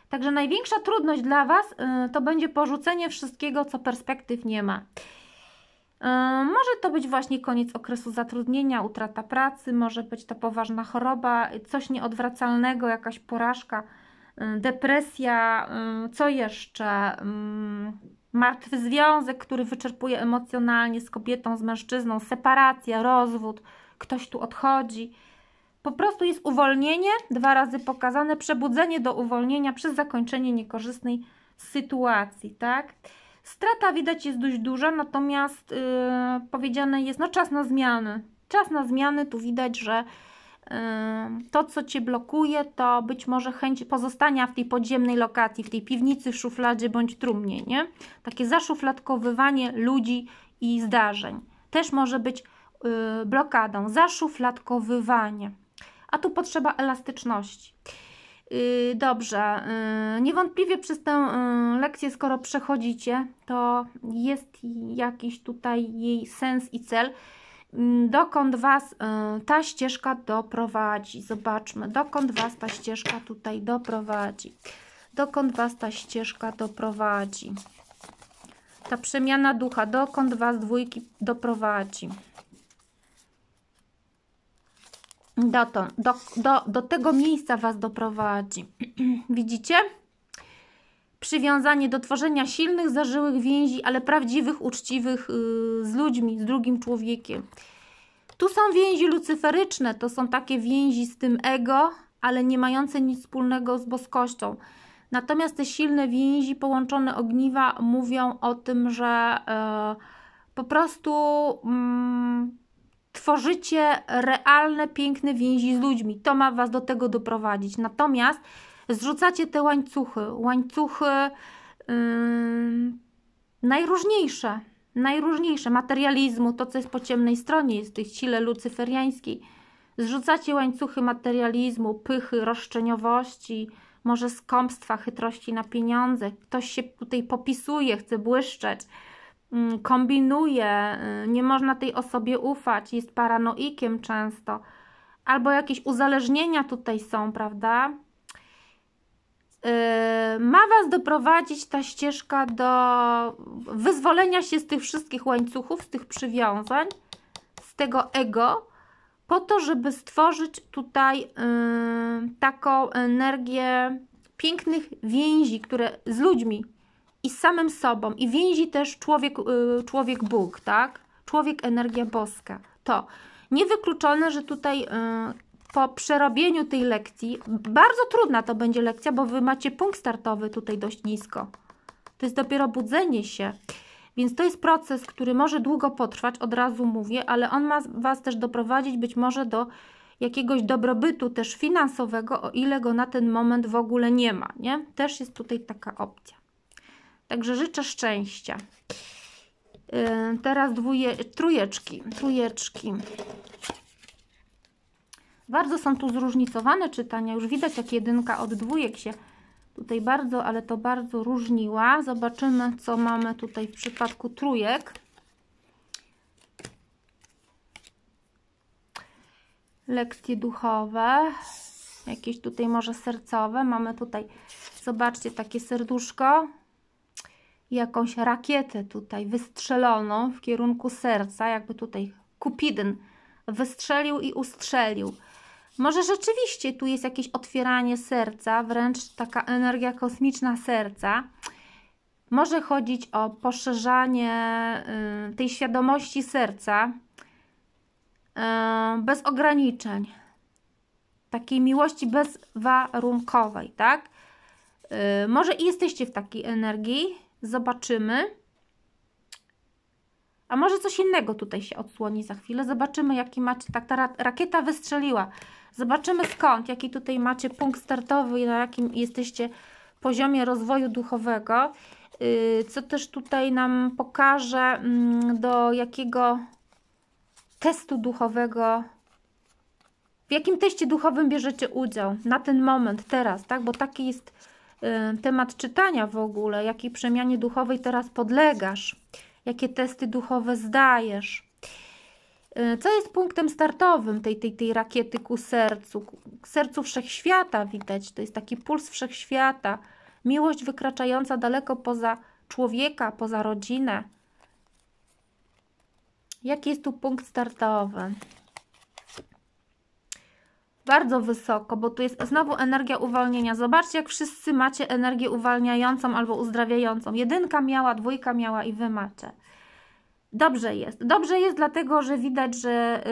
Także największa trudność dla Was y, to będzie porzucenie wszystkiego, co perspektyw nie ma. Y, może to być właśnie koniec okresu zatrudnienia, utrata pracy, może być to poważna choroba, coś nieodwracalnego, jakaś porażka depresja, y, co jeszcze? Y, martwy związek, który wyczerpuje emocjonalnie z kobietą, z mężczyzną, separacja, rozwód, ktoś tu odchodzi. Po prostu jest uwolnienie, dwa razy pokazane, przebudzenie do uwolnienia przez zakończenie niekorzystnej sytuacji, tak? Strata widać jest dość duża, natomiast yy, powiedziane jest, no czas na zmiany. Czas na zmiany, tu widać, że to, co Cię blokuje, to być może chęć pozostania w tej podziemnej lokacji, w tej piwnicy, szufladzie bądź trumnie, nie? Takie zaszufladkowywanie ludzi i zdarzeń. Też może być yy, blokadą, zaszufladkowywanie. A tu potrzeba elastyczności. Yy, dobrze, yy, niewątpliwie przez tę y, lekcję, skoro przechodzicie, to jest jakiś tutaj jej sens i cel. Mm, dokąd Was y, ta ścieżka doprowadzi. Zobaczmy, dokąd Was ta ścieżka tutaj doprowadzi. Dokąd Was ta ścieżka doprowadzi. Ta przemiana ducha, dokąd Was dwójki doprowadzi. Do, to, do, do, do tego miejsca Was doprowadzi. [CLEARS THROAT] Widzicie? przywiązanie do tworzenia silnych, zażyłych więzi, ale prawdziwych, uczciwych yy, z ludźmi, z drugim człowiekiem. Tu są więzi lucyferyczne, to są takie więzi z tym ego, ale nie mające nic wspólnego z boskością. Natomiast te silne więzi, połączone ogniwa, mówią o tym, że yy, po prostu yy, tworzycie realne, piękne więzi z ludźmi. To ma Was do tego doprowadzić. Natomiast Zrzucacie te łańcuchy, łańcuchy yy, najróżniejsze, najróżniejsze materializmu, to co jest po ciemnej stronie, jest w tej sile lucyferiańskiej. Zrzucacie łańcuchy materializmu, pychy, roszczeniowości, może skąpstwa, chytrości na pieniądze. Ktoś się tutaj popisuje, chce błyszczeć, kombinuje, y, nie można tej osobie ufać, jest paranoikiem często. Albo jakieś uzależnienia tutaj są, prawda? Y, ma Was doprowadzić ta ścieżka do wyzwolenia się z tych wszystkich łańcuchów, z tych przywiązań, z tego ego, po to, żeby stworzyć tutaj y, taką energię pięknych więzi, które z ludźmi i z samym sobą, i więzi też człowiek, y, człowiek Bóg, tak? Człowiek energia boska. To niewykluczone, że tutaj po przerobieniu tej lekcji, bardzo trudna to będzie lekcja, bo Wy macie punkt startowy tutaj dość nisko. To jest dopiero budzenie się. Więc to jest proces, który może długo potrwać, od razu mówię, ale on ma Was też doprowadzić być może do jakiegoś dobrobytu też finansowego, o ile go na ten moment w ogóle nie ma, nie? Też jest tutaj taka opcja. Także życzę szczęścia. Yy, teraz trujeczki, trójeczki, trójeczki. Bardzo są tu zróżnicowane czytania. Już widać, jak jedynka od dwójek się tutaj bardzo, ale to bardzo różniła. Zobaczymy, co mamy tutaj w przypadku trójek. Lekcje duchowe, jakieś tutaj może sercowe. Mamy tutaj, zobaczcie, takie serduszko, jakąś rakietę tutaj wystrzeloną w kierunku serca, jakby tutaj Kupidyn wystrzelił i ustrzelił. Może rzeczywiście tu jest jakieś otwieranie serca, wręcz taka energia kosmiczna serca. Może chodzić o poszerzanie y, tej świadomości serca y, bez ograniczeń, takiej miłości bezwarunkowej, tak? Y, może i jesteście w takiej energii, zobaczymy. A może coś innego tutaj się odsłoni za chwilę. Zobaczymy, jaki macie. Tak, ta rakieta wystrzeliła. Zobaczymy skąd, jaki tutaj macie punkt startowy i na jakim jesteście poziomie rozwoju duchowego, y, co też tutaj nam pokaże, mm, do jakiego testu duchowego, w jakim teście duchowym bierzecie udział na ten moment, teraz, tak? Bo taki jest y, temat czytania w ogóle, jakiej przemianie duchowej teraz podlegasz, jakie testy duchowe zdajesz. E, co jest punktem startowym tej, tej, tej rakiety ku sercu? K sercu wszechświata widać, to jest taki puls wszechświata, miłość wykraczająca daleko poza człowieka, poza rodzinę. Jaki jest tu punkt startowy? Bardzo wysoko, bo tu jest znowu energia uwolnienia. Zobaczcie, jak wszyscy macie energię uwalniającą albo uzdrawiającą. Jedynka miała, dwójka miała i wy macie. Dobrze jest. Dobrze jest dlatego, że widać, że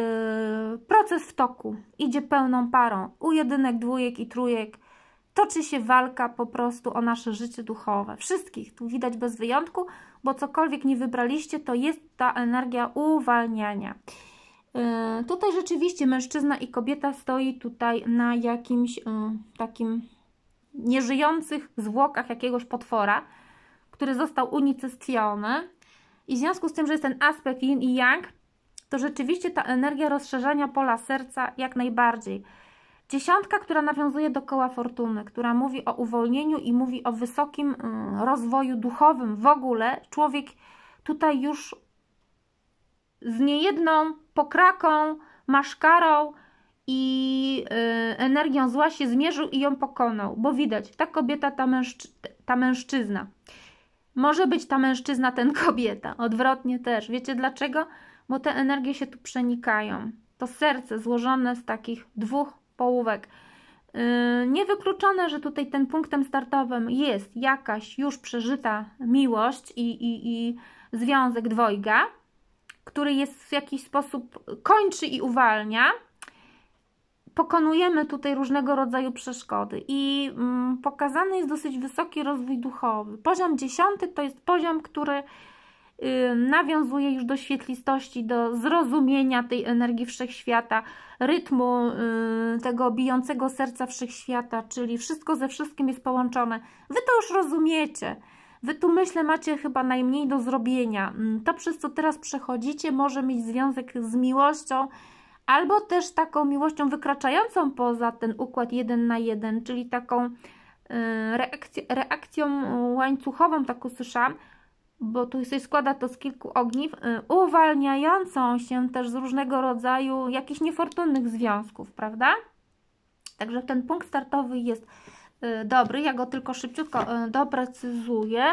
yy, proces w toku idzie pełną parą. U jedynek, dwójek i trójek toczy się walka po prostu o nasze życie duchowe. Wszystkich. Tu widać bez wyjątku, bo cokolwiek nie wybraliście, to jest ta energia uwalniania. Yy, tutaj rzeczywiście mężczyzna i kobieta stoi tutaj na jakimś yy, takim nieżyjących zwłokach jakiegoś potwora, który został unicestwiony i w związku z tym, że jest ten aspekt yin i yang, to rzeczywiście ta energia rozszerzania pola serca jak najbardziej. Dziesiątka, która nawiązuje do koła fortuny, która mówi o uwolnieniu i mówi o wysokim mm, rozwoju duchowym w ogóle. Człowiek tutaj już z niejedną pokraką, maszkarą i y, energią zła się zmierzył i ją pokonał, bo widać, ta kobieta, ta, mężczy ta mężczyzna. Może być ta mężczyzna, ten kobieta. Odwrotnie też. Wiecie dlaczego? Bo te energie się tu przenikają. To serce złożone z takich dwóch połówek. Yy, niewykluczone, że tutaj ten punktem startowym jest jakaś już przeżyta miłość i, i, i związek dwojga, który jest w jakiś sposób kończy i uwalnia, pokonujemy tutaj różnego rodzaju przeszkody i mm, pokazany jest dosyć wysoki rozwój duchowy. Poziom dziesiąty to jest poziom, który y, nawiązuje już do świetlistości, do zrozumienia tej energii wszechświata, rytmu y, tego bijącego serca wszechświata, czyli wszystko ze wszystkim jest połączone. Wy to już rozumiecie. Wy tu myślę macie chyba najmniej do zrobienia. Mm, to przez co teraz przechodzicie może mieć związek z miłością, albo też taką miłością wykraczającą poza ten układ jeden na jeden, czyli taką e, reakcją, reakcją łańcuchową, tak usłyszałam, bo tu się składa to z kilku ogniw, e, uwalniającą się też z różnego rodzaju jakichś niefortunnych związków, prawda? Także ten punkt startowy jest e, dobry, ja go tylko szybciutko doprecyzuję.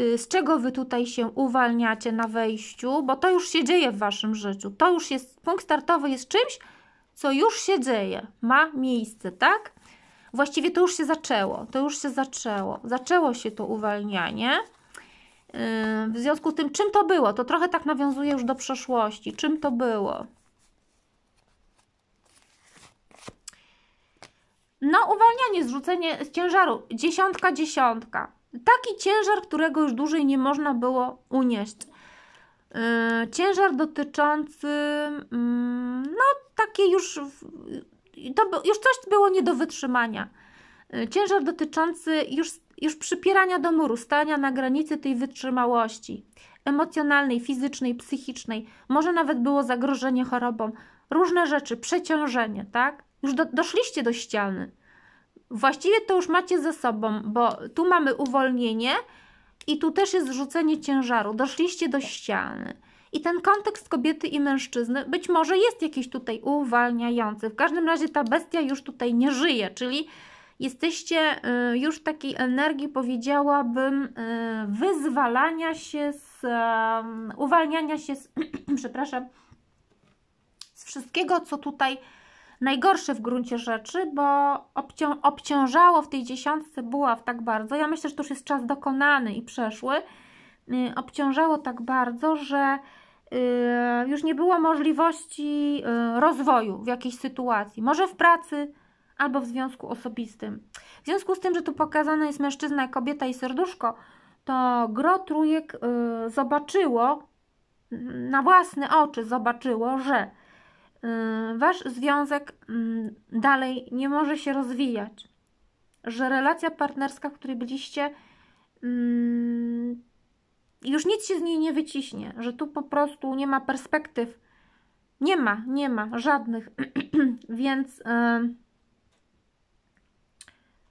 Y, z czego wy tutaj się uwalniacie na wejściu, bo to już się dzieje w waszym życiu. To już jest, punkt startowy jest czymś, co już się dzieje, ma miejsce, tak? Właściwie to już się zaczęło, to już się zaczęło. Zaczęło się to uwalnianie. Y, w związku z tym, czym to było? To trochę tak nawiązuje już do przeszłości. Czym to było? No, uwalnianie, zrzucenie z ciężaru. Dziesiątka, dziesiątka taki ciężar, którego już dłużej nie można było unieść. E, ciężar dotyczący, mm, no takie już, to już coś było nie do wytrzymania. E, ciężar dotyczący już, już przypierania do muru, stania na granicy tej wytrzymałości emocjonalnej, fizycznej, psychicznej, może nawet było zagrożenie chorobą, różne rzeczy, przeciążenie, tak? Już do, doszliście do ściany właściwie to już macie ze sobą, bo tu mamy uwolnienie i tu też jest rzucenie ciężaru. Doszliście do ściany. I ten kontekst kobiety i mężczyzny być może jest jakiś tutaj uwalniający. W każdym razie ta bestia już tutaj nie żyje, czyli jesteście y, już w takiej energii, powiedziałabym, y, wyzwalania się z, uwalniania się z, [CLEARS THROAT] przepraszam, z wszystkiego, co tutaj najgorsze w gruncie rzeczy, bo obcią obciążało w tej dziesiątce buław tak bardzo. Ja myślę, że to już jest czas dokonany i przeszły. Yy, obciążało tak bardzo, że yy, już nie było możliwości yy, rozwoju w jakiejś sytuacji. Może w pracy, albo w związku osobistym. W związku z tym, że tu pokazane jest mężczyzna, kobieta i serduszko, to gro trójek y, zobaczyło, na własne oczy zobaczyło, że Y, wasz związek mm, dalej nie może się rozwijać, że relacja partnerska, w której byliście, mm, już nic się z niej nie wyciśnie, że tu po prostu nie ma perspektyw. Nie ma, nie ma żadnych, [CLEARS THROAT] więc y,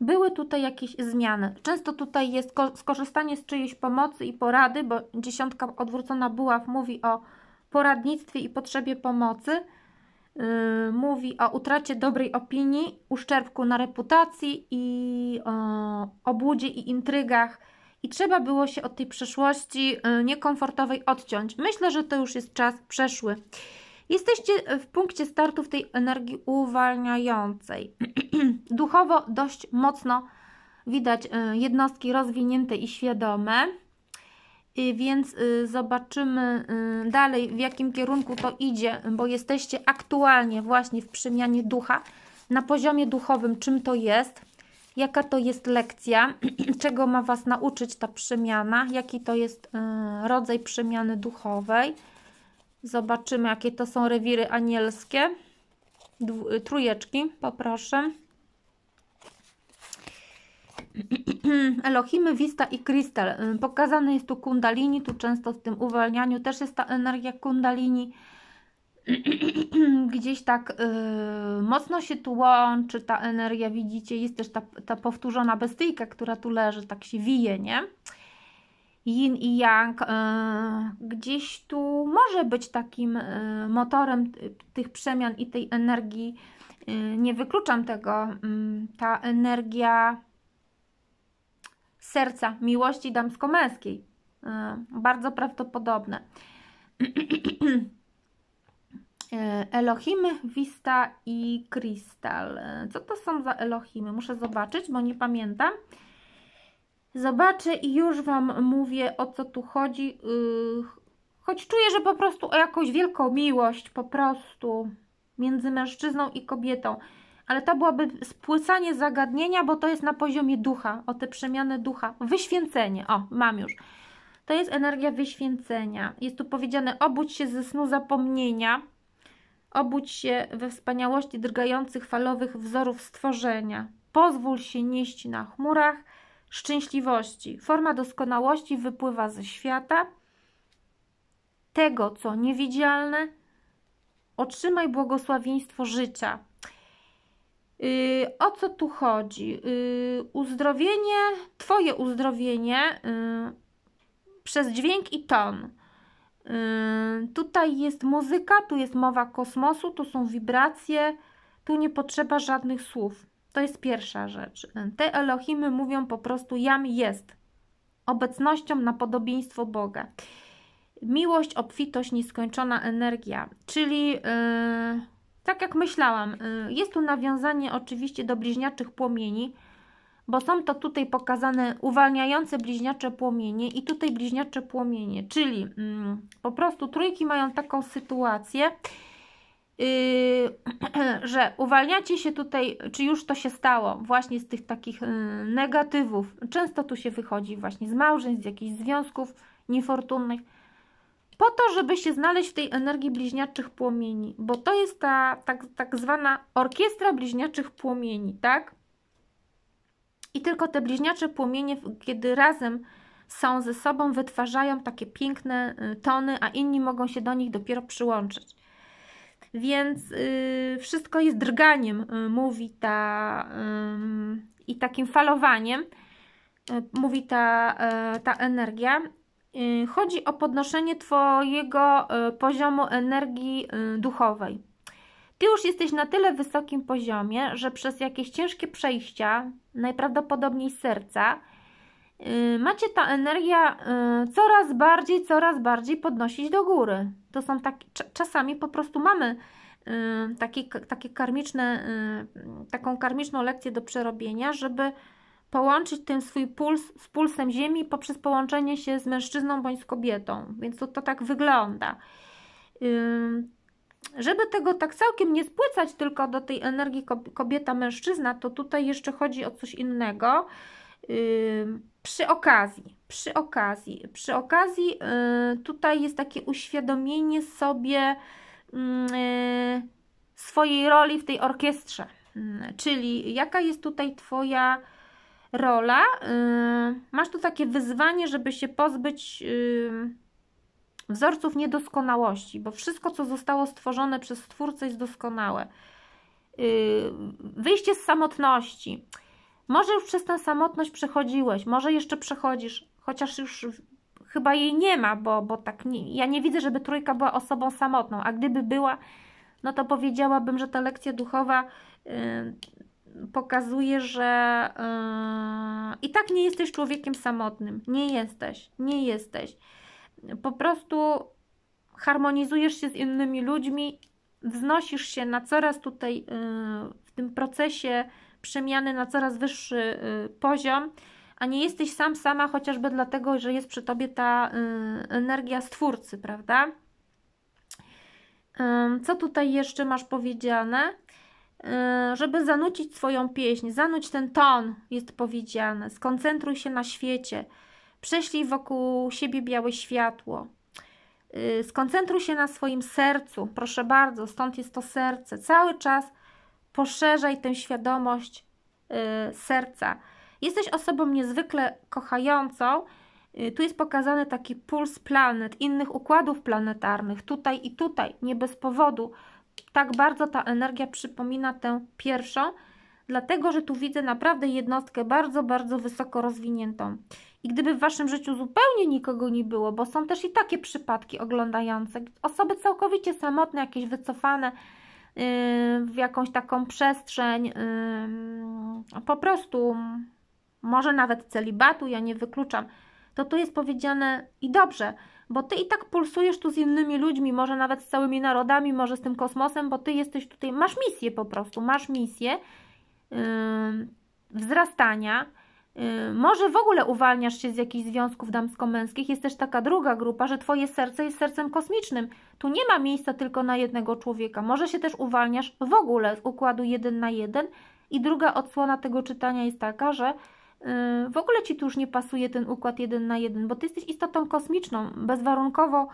były tutaj jakieś zmiany. Często tutaj jest skorzystanie z czyjejś pomocy i porady, bo dziesiątka odwrócona buław mówi o poradnictwie i potrzebie pomocy Y, mówi o utracie dobrej opinii, uszczerbku na reputacji i obłudzie i intrygach. I trzeba było się od tej przeszłości y, niekomfortowej odciąć. Myślę, że to już jest czas przeszły. Jesteście w punkcie startu w tej energii uwalniającej. [CLEARS THROAT] Duchowo dość mocno widać y, jednostki rozwinięte i świadome więc y, zobaczymy y, dalej, w jakim kierunku to idzie, bo jesteście aktualnie właśnie w przemianie ducha, na poziomie duchowym, czym to jest, jaka to jest lekcja, [CLEARS THROAT] czego ma Was nauczyć ta przemiana, jaki to jest y, rodzaj przemiany duchowej. Zobaczymy, jakie to są rewiry anielskie. Trójeczki, poproszę. [CLEARS THROAT] Elohimy, Vista i Krystal. Pokazane jest tu kundalini, tu często w tym uwalnianiu też jest ta energia kundalini. [CLEARS THROAT] Gdzieś tak y, mocno się tu łączy ta energia, widzicie, jest też ta, ta powtórzona bestyjka, która tu leży, tak się wije, nie? Yin i Yang y, gdzieś tu może być takim y, motorem tych przemian i tej energii. Nie wykluczam tego. Mm, ta energia serca, miłości damsko-męskiej. E, bardzo prawdopodobne. E, elohimy Vista i Krystal. E, co to są za Elohimy? Muszę zobaczyć, bo nie pamiętam. Zobaczę i już Wam mówię, o co tu chodzi. Choć czuję, że po prostu o jakąś wielką miłość, po prostu między mężczyzną i kobietą ale to byłaby spłycanie zagadnienia, bo to jest na poziomie ducha, o te przemiany ducha. Wyświęcenie, o, mam już. To jest energia wyświęcenia. Jest tu powiedziane: obudź się ze snu zapomnienia, obudź się we wspaniałości drgających falowych wzorów stworzenia. Pozwól się nieść na chmurach szczęśliwości. Forma doskonałości wypływa ze świata tego, co niewidzialne. Otrzymaj błogosławieństwo życia. Yy, o co tu chodzi? Yy, uzdrowienie, Twoje uzdrowienie yy, przez dźwięk i ton. tutaj jest muzyka, tu jest mowa kosmosu, tu są wibracje, tu nie potrzeba żadnych słów. To jest pierwsza rzecz. Te Elohimy mówią po prostu jam jest, obecnością na podobieństwo Boga. Miłość, obfitość, nieskończona energia, czyli... Yy, tak jak myślałam, y, jest tu nawiązanie oczywiście do bliźniaczych płomieni, bo są to tutaj pokazane uwalniające bliźniacze płomienie i tutaj bliźniacze płomienie, czyli mm, po prostu trójki mają taką sytuację, yy, [CLEARS THROAT] że uwalniacie się tutaj, czy już to się stało, właśnie z tych takich yy, negatywów. Często tu się wychodzi właśnie z małżeństw, z jakichś związków niefortunnych, po to, żeby się znaleźć w tej energii bliźniaczych płomieni, bo to jest ta tak, tak zwana orkiestra bliźniaczych płomieni, tak? I tylko te bliźniacze płomienie, kiedy razem są ze sobą, wytwarzają takie piękne y, tony, a inni mogą się do nich dopiero przyłączyć. Więc yy, wszystko jest drganiem, yy, mówi ta, yy, i takim falowaniem, y, mówi ta, y, ta energia. Y, chodzi o podnoszenie Twojego y, poziomu energii y, duchowej. Ty już jesteś na tyle wysokim poziomie, że przez jakieś ciężkie przejścia, najprawdopodobniej serca, macie ta energia coraz bardziej, coraz bardziej podnosić do góry. To są takie, czasami po prostu mamy takie, takie karmiczne, taką karmiczną lekcję do przerobienia, żeby połączyć ten swój puls z pulsem Ziemi poprzez połączenie się z mężczyzną bądź z kobietą. Więc to, to tak wygląda. żeby tego tak całkiem nie spłycać tylko do tej energii kobieta-mężczyzna, to tutaj jeszcze chodzi o coś innego. przy okazji, przy okazji, przy okazji y, tutaj jest takie uświadomienie sobie y, swojej roli w tej orkiestrze. Czyli jaka jest tutaj Twoja rola. Y, masz tu takie wyzwanie, żeby się pozbyć y, wzorców niedoskonałości, bo wszystko, co zostało stworzone przez Twórcę, jest doskonałe. Y, wyjście z samotności. Może już przez tę samotność przechodziłeś, może jeszcze przechodzisz, chociaż już chyba jej nie ma, bo, bo tak nie, ja nie widzę, żeby trójka była osobą samotną, a gdyby była, no to powiedziałabym, że ta lekcja duchowa pokazuje, że yy, i tak nie jesteś człowiekiem samotnym. Nie jesteś, nie jesteś. Po prostu harmonizujesz się z innymi ludźmi, wznosisz się na coraz tutaj yy, w tym procesie przemiany na coraz wyższy yy, poziom, a nie jesteś sam sama chociażby dlatego, że jest przy tobie ta energia stwórcy, prawda? Co tutaj jeszcze masz powiedziane? Y, żeby zanucić swoją pieśń, zanuć ten ton, jest powiedziane. Skoncentruj się na świecie, prześlij wokół siebie białe światło. Y, skoncentruj się na swoim sercu, proszę bardzo, stąd jest to serce. Cały czas poszerzaj tę świadomość y, serca. Jesteś osobą niezwykle kochającą. Tu jest pokazany taki puls planet, innych układów planetarnych, tutaj i tutaj, nie bez powodu tak bardzo ta energia przypomina tę pierwszą, dlatego że tu widzę naprawdę jednostkę bardzo, bardzo wysoko rozwiniętą. I gdyby w Waszym życiu zupełnie nikogo nie było, bo są też i takie przypadki oglądające, osoby całkowicie samotne, jakieś wycofane yy, w jakąś taką przestrzeń, yy, po prostu może nawet celibatu, ja nie wykluczam, to tu jest powiedziane i dobrze – bo ty i tak pulsujesz tu z innymi ludźmi, może nawet z całymi narodami, może z tym kosmosem, bo ty jesteś tutaj, masz misję po prostu, masz misję yy, wzrastania. Yy, może w ogóle uwalniasz się z jakichś związków damsko-męskich. Jest też taka druga grupa, że twoje serce jest sercem kosmicznym. Tu nie ma miejsca tylko na jednego człowieka. Może się też uwalniasz w ogóle z układu jeden na jeden. I druga odsłona tego czytania jest taka, że Yy, w ogóle Ci tu już nie pasuje ten układ jeden na jeden, bo Ty jesteś istotą kosmiczną, bezwarunkowo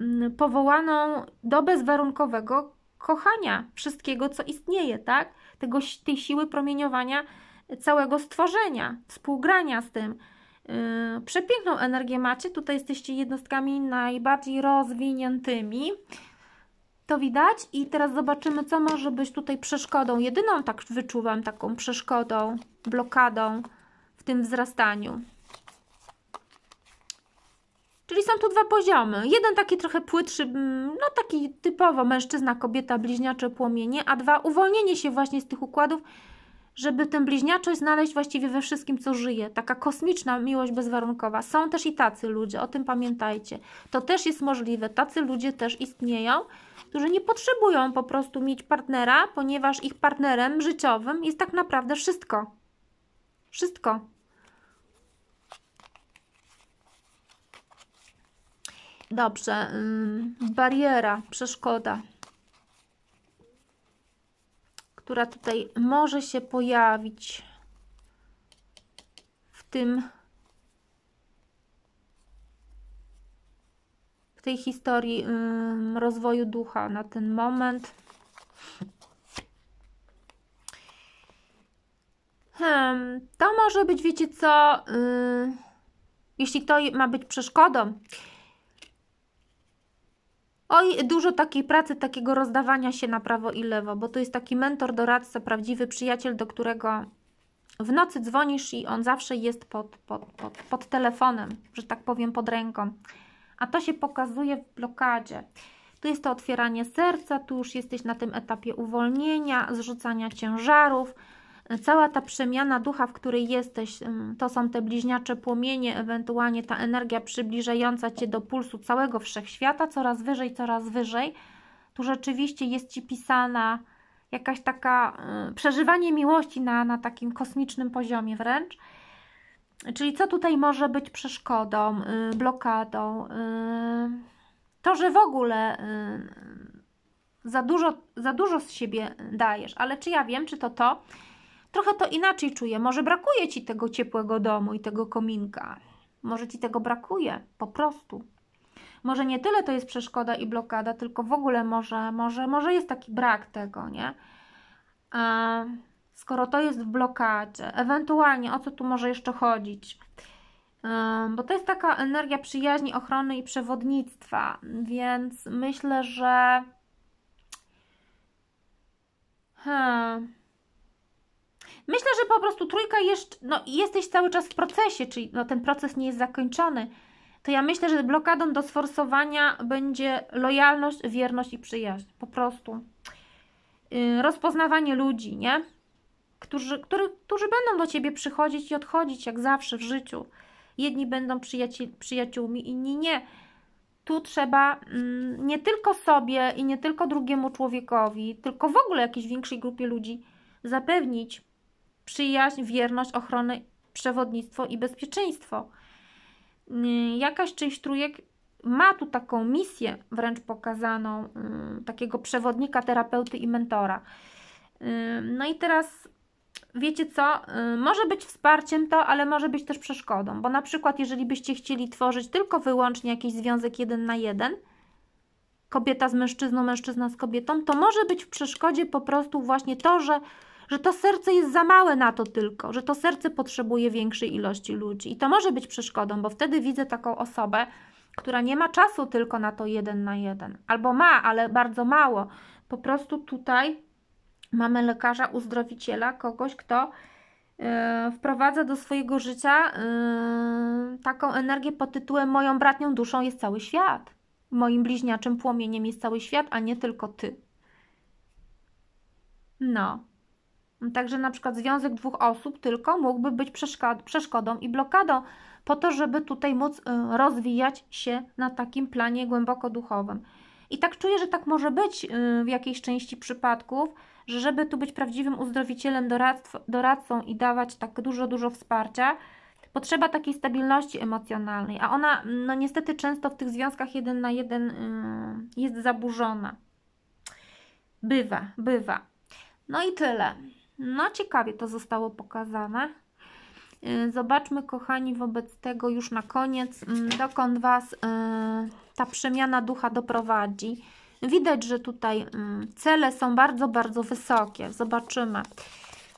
mm, powołaną do bezwarunkowego kochania wszystkiego, co istnieje, tak? Tego, tej siły promieniowania całego stworzenia, współgrania z tym. Yy, przepiękną energię macie, tutaj jesteście jednostkami najbardziej rozwiniętymi. To widać i teraz zobaczymy, co może być tutaj przeszkodą. Jedyną tak wyczuwam taką przeszkodą, blokadą tym wzrastaniu. Czyli są tu dwa poziomy. Jeden taki trochę płytszy, mm, no taki typowo mężczyzna, kobieta, bliźniacze, płomienie, a dwa uwolnienie się właśnie z tych układów, żeby tę bliźniaczość znaleźć właściwie we wszystkim, co żyje. Taka kosmiczna miłość bezwarunkowa. Są też i tacy ludzie, o tym pamiętajcie. To też jest możliwe. Tacy ludzie też istnieją, którzy nie potrzebują po prostu mieć partnera, ponieważ ich partnerem życiowym jest tak naprawdę wszystko. Wszystko. Dobrze. Bariera, przeszkoda, która tutaj może się pojawić w tym w tej historii rozwoju ducha na ten moment. Hmm, to może być, wiecie co, y, jeśli to ma być przeszkodą, Oj, dużo takiej pracy, takiego rozdawania się na prawo i lewo, bo to jest taki mentor, doradca, prawdziwy przyjaciel, do którego w nocy dzwonisz i on zawsze jest pod, pod, pod, pod telefonem, że tak powiem, pod ręką. A to się pokazuje w blokadzie. Tu jest to otwieranie serca, tu już jesteś na tym etapie uwolnienia, zrzucania ciężarów, Cała ta przemiana ducha, w której jesteś, mm, to są te bliźniacze płomienie, ewentualnie ta energia przybliżająca Cię do pulsu całego wszechświata, coraz wyżej, coraz wyżej. Tu rzeczywiście jest Ci pisana jakaś taka mm, przeżywanie miłości na, na takim kosmicznym poziomie wręcz. Czyli co tutaj może być przeszkodą, y, blokadą? Y, to, że w ogóle y, za dużo, za dużo z siebie dajesz, ale czy ja wiem, czy to to, trochę to inaczej czuję. Może brakuje ci tego ciepłego domu i tego kominka. Może ci tego brakuje, po prostu. Może nie tyle to jest przeszkoda i blokada, tylko w ogóle może, może, może jest taki brak tego, nie? A skoro to jest w blokadzie, ewentualnie o co tu może jeszcze chodzić? bo to jest taka energia przyjaźni, ochrony i przewodnictwa, więc myślę, że. Hmm. Myślę, że po prostu trójka jeszcze, no jesteś cały czas w procesie, czyli no, ten proces nie jest zakończony. To ja myślę, że blokadą do sforsowania będzie lojalność, wierność i przyjaźń. Po prostu. Yy, rozpoznawanie ludzi, nie? Którzy, który, którzy będą do ciebie przychodzić i odchodzić, jak zawsze w życiu. Jedni będą przyjaci przyjaciółmi, inni nie tu trzeba mm, nie tylko sobie i nie tylko drugiemu człowiekowi, tylko w ogóle jakiejś większej grupie ludzi zapewnić przyjaźń, wierność, ochronę, przewodnictwo i bezpieczeństwo. Mm, jakaś część trójek ma tu taką misję wręcz pokazaną, mm, takiego przewodnika, terapeuty i mentora. Mm, no i teraz wiecie co, może być wsparciem to, ale może być też przeszkodą, bo na przykład jeżeli byście chcieli tworzyć tylko wyłącznie jakiś związek jeden na jeden, kobieta z mężczyzną, mężczyzna z kobietą, to może być w przeszkodzie po prostu właśnie to, że że to serce jest za małe na to tylko, że to serce potrzebuje większej ilości ludzi. I to może być przeszkodą, bo wtedy widzę taką osobę, która nie ma czasu tylko na to jeden na jeden, albo ma, ale bardzo mało. Po prostu tutaj mamy lekarza, uzdrowiciela, kogoś, kto e, wprowadza do swojego życia e, taką energię pod tytułem moją bratnią duszą jest cały świat. Moim bliźniaczym płomieniem jest cały świat, a nie tylko ty. No, Także na przykład związek dwóch osób tylko mógłby być przeszkodą i blokadą po to, żeby tutaj móc y, rozwijać się na takim planie głęboko duchowym. I tak czuję, że tak może być y, w jakiejś części przypadków, że żeby tu być prawdziwym uzdrowicielem, doradcą i dawać tak dużo, dużo wsparcia, potrzeba takiej stabilności emocjonalnej, a ona no niestety często w tych związkach jeden na jeden y, jest zaburzona. Bywa, bywa. No i tyle. No, ciekawie to zostało pokazane. Y, zobaczmy, kochani, wobec tego już na koniec, y, dokąd Was y, ta przemiana ducha doprowadzi. Widać, że tutaj cele są bardzo, bardzo wysokie. Zobaczymy,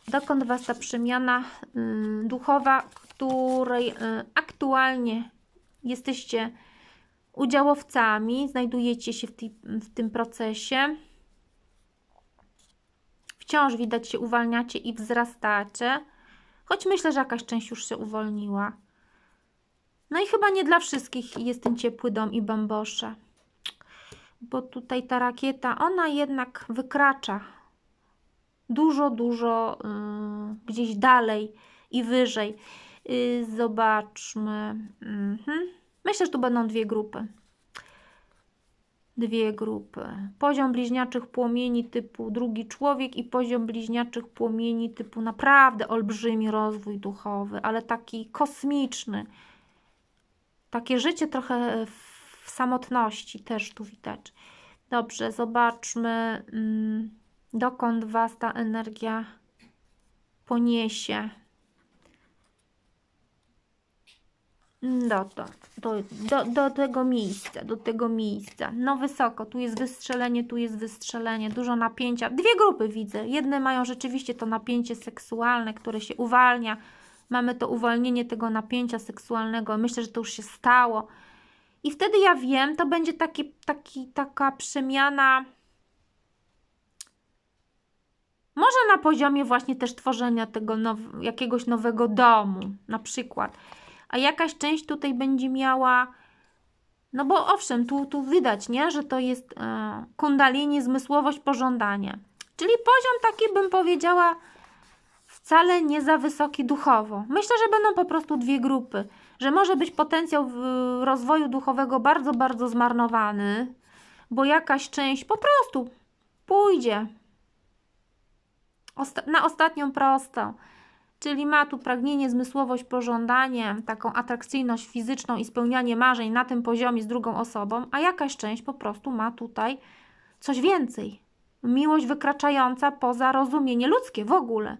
dokąd Was ta przemiana duchowa, której aktualnie jesteście udziałowcami, znajdujecie się w, tej, w tym procesie, wciąż widać się uwalniacie i wzrastacie, choć myślę, że jakaś część już się uwolniła. No i chyba nie dla wszystkich jest ten ciepły dom i bambosze, bo tutaj ta rakieta, ona jednak wykracza dużo, dużo yy, gdzieś dalej i wyżej. Yy, zobaczmy. Mhm. Myślę, że tu będą dwie grupy dwie grupy. Poziom bliźniaczych płomieni typu drugi człowiek i poziom bliźniaczych płomieni typu naprawdę olbrzymi rozwój duchowy, ale taki kosmiczny. Takie życie trochę w samotności też tu widać. Dobrze, zobaczmy mm, dokąd Was ta energia poniesie. Mm, do, do, do, do, tego miejsca, do tego miejsca. No wysoko, tu jest wystrzelenie, tu jest wystrzelenie, dużo napięcia. Dwie grupy widzę. Jedne mają rzeczywiście to napięcie seksualne, które się uwalnia. Mamy to uwolnienie tego napięcia seksualnego. Myślę, że to już się stało. I wtedy ja wiem, to będzie taki, taki, taka przemiana może na poziomie właśnie też tworzenia tego now jakiegoś nowego domu, na przykład a jakaś część tutaj będzie miała, no bo owszem, tu, tu widać, nie, że to jest e, kundalini, zmysłowość, pożądanie. Czyli poziom taki bym powiedziała wcale nie za wysoki duchowo. Myślę, że będą po prostu dwie grupy, że może być potencjał rozwoju duchowego bardzo, bardzo zmarnowany, bo jakaś część po prostu pójdzie na ostatnią prostą czyli ma tu pragnienie, zmysłowość, pożądanie, taką atrakcyjność fizyczną i spełnianie marzeń na tym poziomie z drugą osobą, a jakaś część po prostu ma tutaj coś więcej. Miłość wykraczająca poza rozumienie ludzkie w ogóle.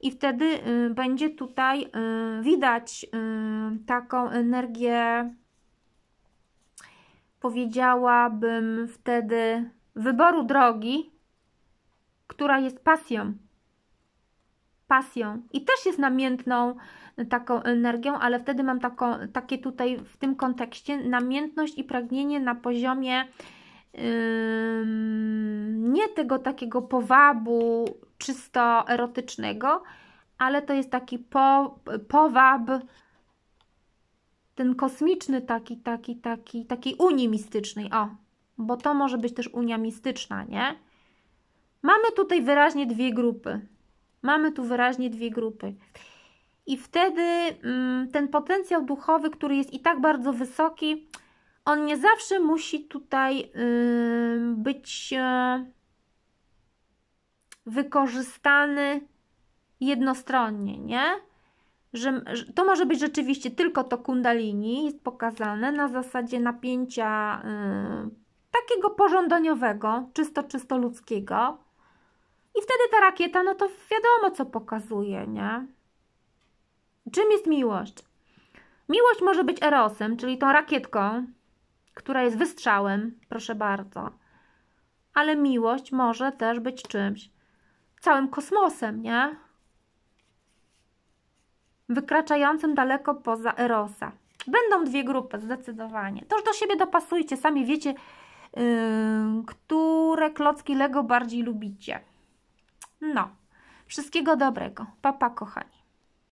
I wtedy y, będzie tutaj y, widać y, taką energię, powiedziałabym wtedy, wyboru drogi, która jest pasją, pasją i też jest namiętną y, taką energią, ale wtedy mam taką, takie tutaj w tym kontekście namiętność i pragnienie na poziomie yy, nie tego takiego powabu czysto erotycznego, ale to jest taki po, powab ten kosmiczny taki, taki, taki, takiej unii mistycznej, o, bo to może być też unia mistyczna, nie? Mamy tutaj wyraźnie dwie grupy. Mamy tu wyraźnie dwie grupy. I wtedy mm, ten potencjał duchowy, który jest i tak bardzo wysoki, on nie zawsze musi tutaj być e, wykorzystany jednostronnie, nie? Że, to może być rzeczywiście tylko to kundalini, jest pokazane na zasadzie napięcia y, takiego pożądaniowego, czysto, czysto ludzkiego i wtedy ta rakieta, no to wiadomo, co pokazuje, nie? Czym jest miłość? Miłość może być erosem, czyli tą rakietką, która jest wystrzałem, proszę bardzo. Ale miłość może też być czymś, całym kosmosem, nie? Wykraczającym daleko poza erosa. Będą dwie grupy, zdecydowanie. Toż do siebie dopasujcie, sami wiecie, yy, które klocki Lego bardziej lubicie. No, wszystkiego dobrego. Papa, kochani.